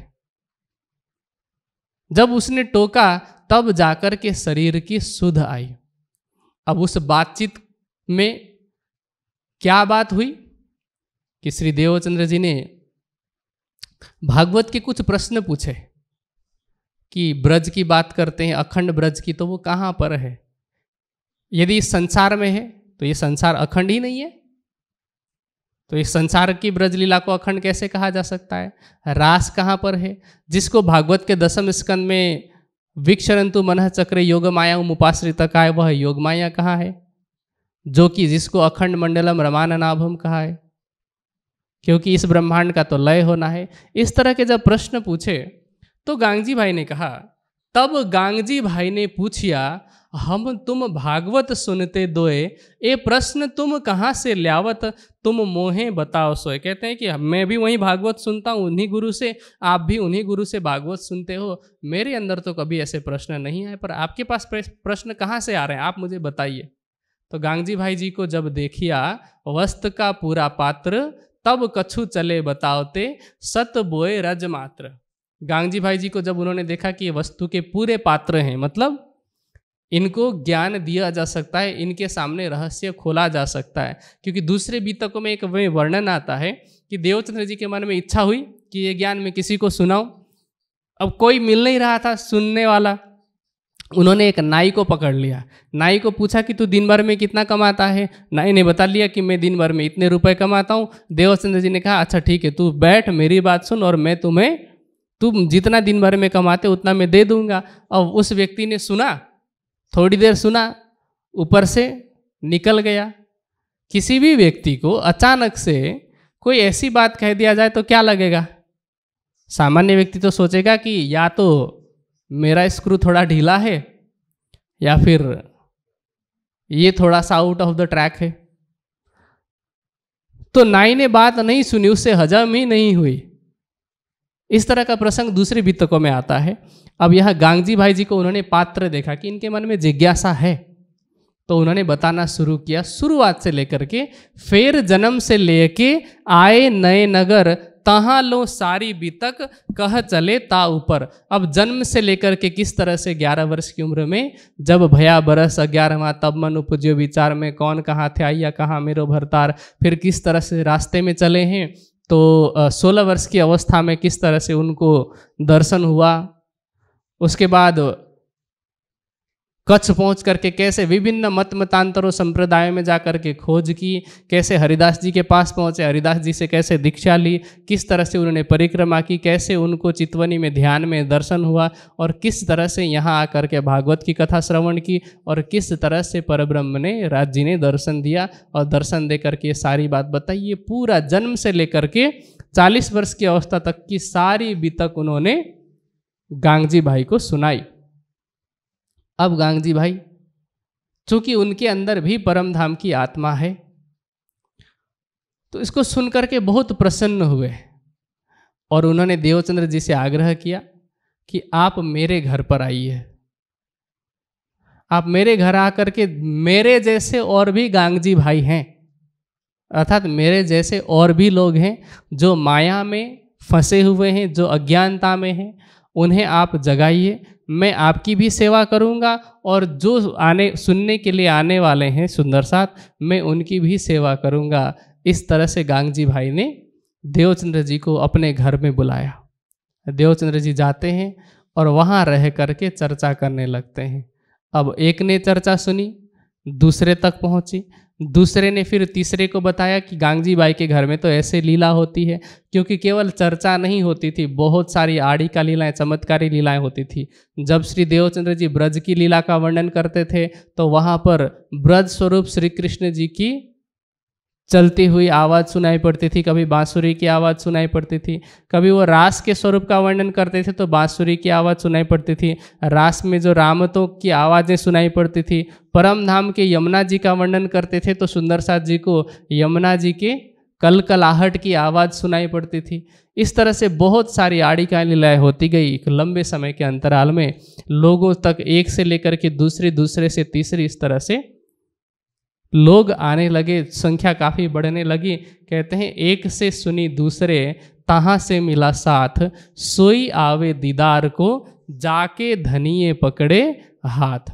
जब उसने टोका तब जाकर के शरीर की सुध आई अब उस बातचीत में क्या बात हुई कि श्री देवचंद्र जी ने भागवत के कुछ प्रश्न पूछे कि ब्रज की बात करते हैं अखंड ब्रज की तो वो कहाँ पर है यदि इस संसार में है तो ये संसार अखंड ही नहीं है तो इस संसार की ब्रजलीला को अखंड कैसे कहा जा सकता है रास कहाँ पर है जिसको भागवत के दसम स्कंद में विक्षरंतु मन चक्र योग माया उपाश्रित का है वह योग माया कहाँ है जो कि जिसको अखंड मंडलम रमाननाभम कहा है क्योंकि इस ब्रह्मांड का तो लय होना है इस तरह के जब प्रश्न पूछे तो गांगजी भाई ने कहा तब गांगजी भाई ने पूछिया हम तुम भागवत सुनते दोए ये प्रश्न तुम कहाँ से ल्यावत तुम मोहे बताओ सोए कहते हैं कि मैं भी वही भागवत सुनता हूँ उन्हीं गुरु से आप भी उन्हीं गुरु से भागवत सुनते हो मेरे अंदर तो कभी ऐसे प्रश्न नहीं आए पर आपके पास प्रश्न कहाँ से आ रहे हैं आप मुझे बताइए तो गांगजी भाई जी को जब देखिया वस्त्र का पूरा पात्र तब कछु चले बताओते सत बोए रज मात्र गांगजी भाई जी को जब उन्होंने देखा कि ये वस्तु के पूरे पात्र हैं मतलब इनको ज्ञान दिया जा सकता है इनके सामने रहस्य खोला जा सकता है क्योंकि दूसरे बीतकों में एक वर्णन आता है कि देवचंद्र जी के मन में इच्छा हुई कि ये ज्ञान मैं किसी को सुनाऊं अब कोई मिल नहीं रहा था सुनने वाला उन्होंने एक नाई को पकड़ लिया नाई को पूछा कि तू दिन भर में कितना कमाता है नाई ने बता लिया कि मैं दिन भर में इतने रुपए कमाता हूँ देवचंद्र जी ने कहा अच्छा ठीक है तू बैठ मेरी बात सुन और मैं तुम्हें तुम जितना दिन भर में कमाते उतना मैं दे दूंगा और उस व्यक्ति ने सुना थोड़ी देर सुना ऊपर से निकल गया किसी भी व्यक्ति को अचानक से कोई ऐसी बात कह दिया जाए तो क्या लगेगा सामान्य व्यक्ति तो सोचेगा कि या तो मेरा स्क्रू थोड़ा ढीला है या फिर ये थोड़ा सा आउट ऑफ द ट्रैक है तो नाई ने बात नहीं सुनी उससे हजम ही नहीं हुई इस तरह का प्रसंग दूसरे वित्तकों में आता है अब यह गांगजी भाई जी को उन्होंने पात्र देखा कि इनके मन में जिज्ञासा है तो उन्होंने बताना शुरू किया शुरुआत से लेकर के फिर जन्म से लेके आए नए नगर तहाँ लो सारी बीतक कह चले ता ऊपर अब जन्म से लेकर के किस तरह से ग्यारह वर्ष की उम्र में जब भया बरस अग्यारहवा तब मन उपज्यो विचार में कौन कहाँ थे आइया कहाँ मेरो भरतार फिर किस तरह से रास्ते में चले हैं तो सोलह वर्ष की अवस्था में किस तरह से उनको दर्शन हुआ उसके बाद कच्छ पहुँच करके कैसे विभिन्न मत मतांतरों संप्रदायों में जा करके खोज की कैसे हरिदास जी के पास पहुँचे हरिदास जी से कैसे दीक्षा ली किस तरह से उन्होंने परिक्रमा की कैसे उनको चितवनी में ध्यान में दर्शन हुआ और किस तरह से यहाँ आकर के भागवत की कथा श्रवण की और किस तरह से परब्रह्म ने राज जी ने दर्शन दिया और दर्शन दे करके ये सारी बात बताई ये पूरा जन्म से लेकर के चालीस वर्ष की अवस्था तक की सारी बीतक उन्होंने गांगजी भाई को सुनाई अब गांगजी भाई चूंकि उनके अंदर भी परम धाम की आत्मा है तो इसको सुन करके बहुत प्रसन्न हुए और उन्होंने देवचंद्र जी से आग्रह किया कि आप मेरे घर पर आइए आप मेरे घर आकर के मेरे जैसे और भी गांगजी भाई हैं अर्थात मेरे जैसे और भी लोग हैं जो माया में फंसे हुए हैं जो अज्ञानता में हैं उन्हें आप जगाइए मैं आपकी भी सेवा करूंगा और जो आने सुनने के लिए आने वाले हैं सुंदर साथ मैं उनकी भी सेवा करूंगा इस तरह से गांगजी भाई ने देवचंद्र जी को अपने घर में बुलाया देवचंद्र जी जाते हैं और वहाँ रह करके चर्चा करने लगते हैं अब एक ने चर्चा सुनी दूसरे तक पहुंची दूसरे ने फिर तीसरे को बताया कि गांगजी बाई के घर में तो ऐसे लीला होती है क्योंकि केवल चर्चा नहीं होती थी बहुत सारी आड़ी का लीलाएं चमत्कारी लीलाएं होती थी जब श्री देवचंद्र जी ब्रज की लीला का वर्णन करते थे तो वहाँ पर ब्रज स्वरूप श्री कृष्ण जी की चलती हुई आवाज़ सुनाई पड़ती थी कभी बाँसुरी की आवाज़ सुनाई पड़ती थी कभी वो रास के स्वरूप का वर्णन करते थे तो बाँसुरी की आवाज़ सुनाई पड़ती थी रास में जो रामतों की आवाज़ें सुनाई पड़ती थी परम धाम के यमुना जी का वर्णन करते थे तो सुंदर साथ जी को यमुना जी के कल कलाहट की आवाज़ सुनाई पड़ती थी इस तरह से बहुत सारी आड़िकाएँ लीलाएँ होती गई एक लंबे समय के अंतराल में लोगों तक एक से लेकर के दूसरे दूसरे से तीसरी इस तरह से लोग आने लगे संख्या काफ़ी बढ़ने लगी कहते हैं एक से सुनी दूसरे तहाँ से मिला साथ सोई आवे दीदार को जाके धनिए पकड़े हाथ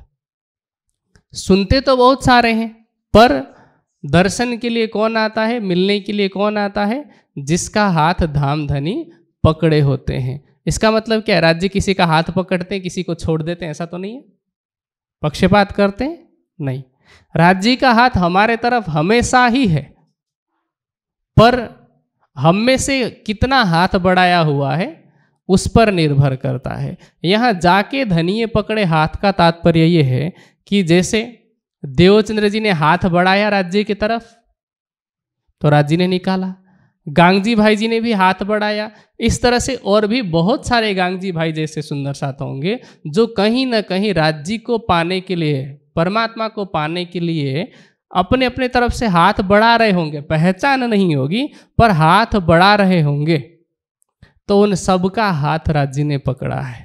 सुनते तो बहुत सारे हैं पर दर्शन के लिए कौन आता है मिलने के लिए कौन आता है जिसका हाथ धाम धनी पकड़े होते हैं इसका मतलब क्या राज्य किसी का हाथ पकड़ते हैं किसी को छोड़ देते हैं ऐसा तो नहीं है पक्षपात करते हैं नहीं राज्य का हाथ हमारे तरफ हमेशा ही है पर हम में से कितना हाथ बढ़ाया हुआ है उस पर निर्भर करता है यहाँ जाके धनिए पकड़े हाथ का तात्पर्य ये है कि जैसे देवचंद्र जी ने हाथ बढ़ाया राज्य की तरफ तो राज्य ने निकाला गांगजी भाई जी ने भी हाथ बढ़ाया इस तरह से और भी बहुत सारे गांगजी भाई जैसे सुंदर साथ होंगे जो कहीं ना कहीं राज्य को पाने के लिए परमात्मा को पाने के लिए अपने अपने तरफ से हाथ बढ़ा रहे होंगे पहचान नहीं होगी पर हाथ बढ़ा रहे होंगे तो उन सबका हाथ राज्य ने पकड़ा है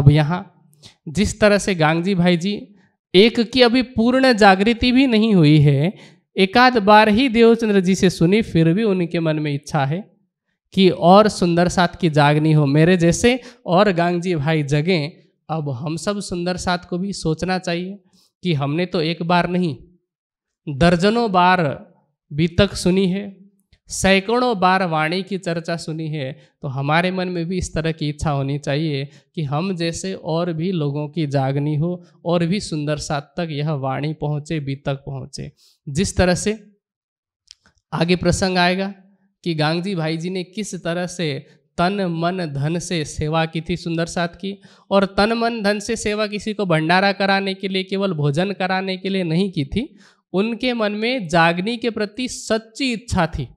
अब यहाँ जिस तरह से गांगजी भाई जी एक की अभी पूर्ण जागृति भी नहीं हुई है एकाध बार ही देवचंद्र जी से सुनी फिर भी उनके मन में इच्छा है कि और सुंदर साथ की जागनी हो मेरे जैसे और गांगजी भाई जगें अब हम सब सुंदर साथ को भी सोचना चाहिए कि हमने तो एक बार नहीं दर्जनों बार बीतक सुनी है सैकड़ों बार वाणी की चर्चा सुनी है तो हमारे मन में भी इस तरह की इच्छा होनी चाहिए कि हम जैसे और भी लोगों की जागनी हो और भी सुंदर साथ तक यह वाणी पहुँचे बीतक पहुँचे जिस तरह से आगे प्रसंग आएगा कि गांगजी भाई जी ने किस तरह से तन मन धन से सेवा की थी सुंदर साथ की और तन मन धन से सेवा किसी को भंडारा कराने के लिए केवल भोजन कराने के लिए नहीं की थी उनके मन में जागनी के प्रति सच्ची इच्छा थी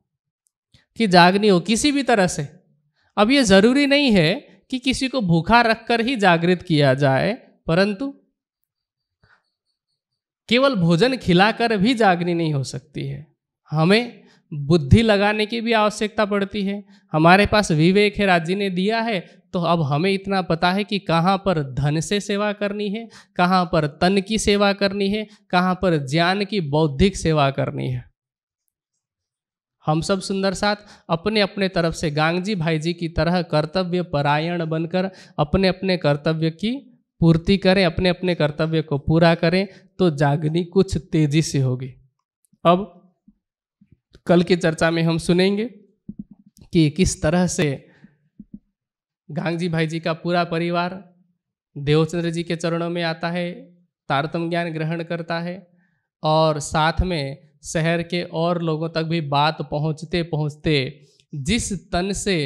कि जागनी हो किसी भी तरह से अब ये ज़रूरी नहीं है कि किसी को भूखा रखकर ही जागृत किया जाए परंतु केवल भोजन खिलाकर भी जागनी नहीं हो सकती है हमें बुद्धि लगाने की भी आवश्यकता पड़ती है हमारे पास विवेक है राज्य ने दिया है तो अब हमें इतना पता है कि कहाँ पर धन से सेवा करनी है कहाँ पर तन की सेवा करनी है कहाँ पर ज्ञान की बौद्धिक सेवा करनी है हम सब सुंदर साथ अपने अपने तरफ से गांगजी भाई जी की तरह कर्तव्य परायण बनकर अपने अपने कर्तव्य की पूर्ति करें अपने अपने कर्तव्य को पूरा करें तो जागनी कुछ तेजी से होगी अब कल की चर्चा में हम सुनेंगे कि किस तरह से गांगजी भाई जी का पूरा परिवार देवचंद्र जी के चरणों में आता है तारतम ज्ञान ग्रहण करता है और साथ में शहर के और लोगों तक भी बात पहुंचते पहुंचते जिस तन से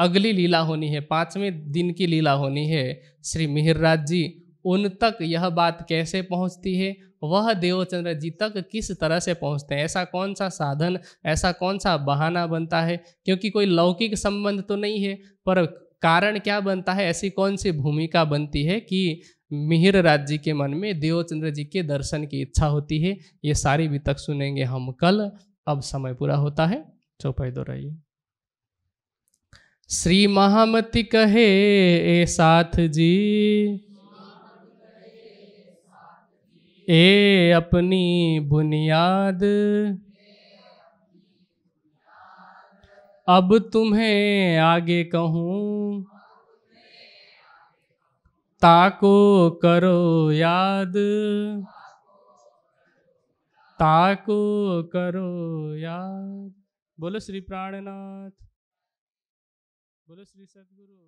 अगली लीला होनी है पाँचवें दिन की लीला होनी है श्री मिहिर राज जी उन तक यह बात कैसे पहुंचती है वह देवचंद्र जी तक किस तरह से पहुंचते हैं ऐसा कौन सा साधन ऐसा कौन सा बहाना बनता है क्योंकि कोई लौकिक संबंध तो नहीं है पर कारण क्या बनता है ऐसी कौन सी भूमिका बनती है कि मिहिर राज जी के मन में देवचंद्र जी के दर्शन की इच्छा होती है ये सारी भी तक सुनेंगे हम कल अब समय पूरा होता है चौपाई दो रही श्री महामति कहे ए साथ जी ए अपनी बुनियाद अब तुम्हें आगे कहूँ ताको करो याद ताको करो याद बोलो श्री प्राणनाथ बोलो श्री सदगुरु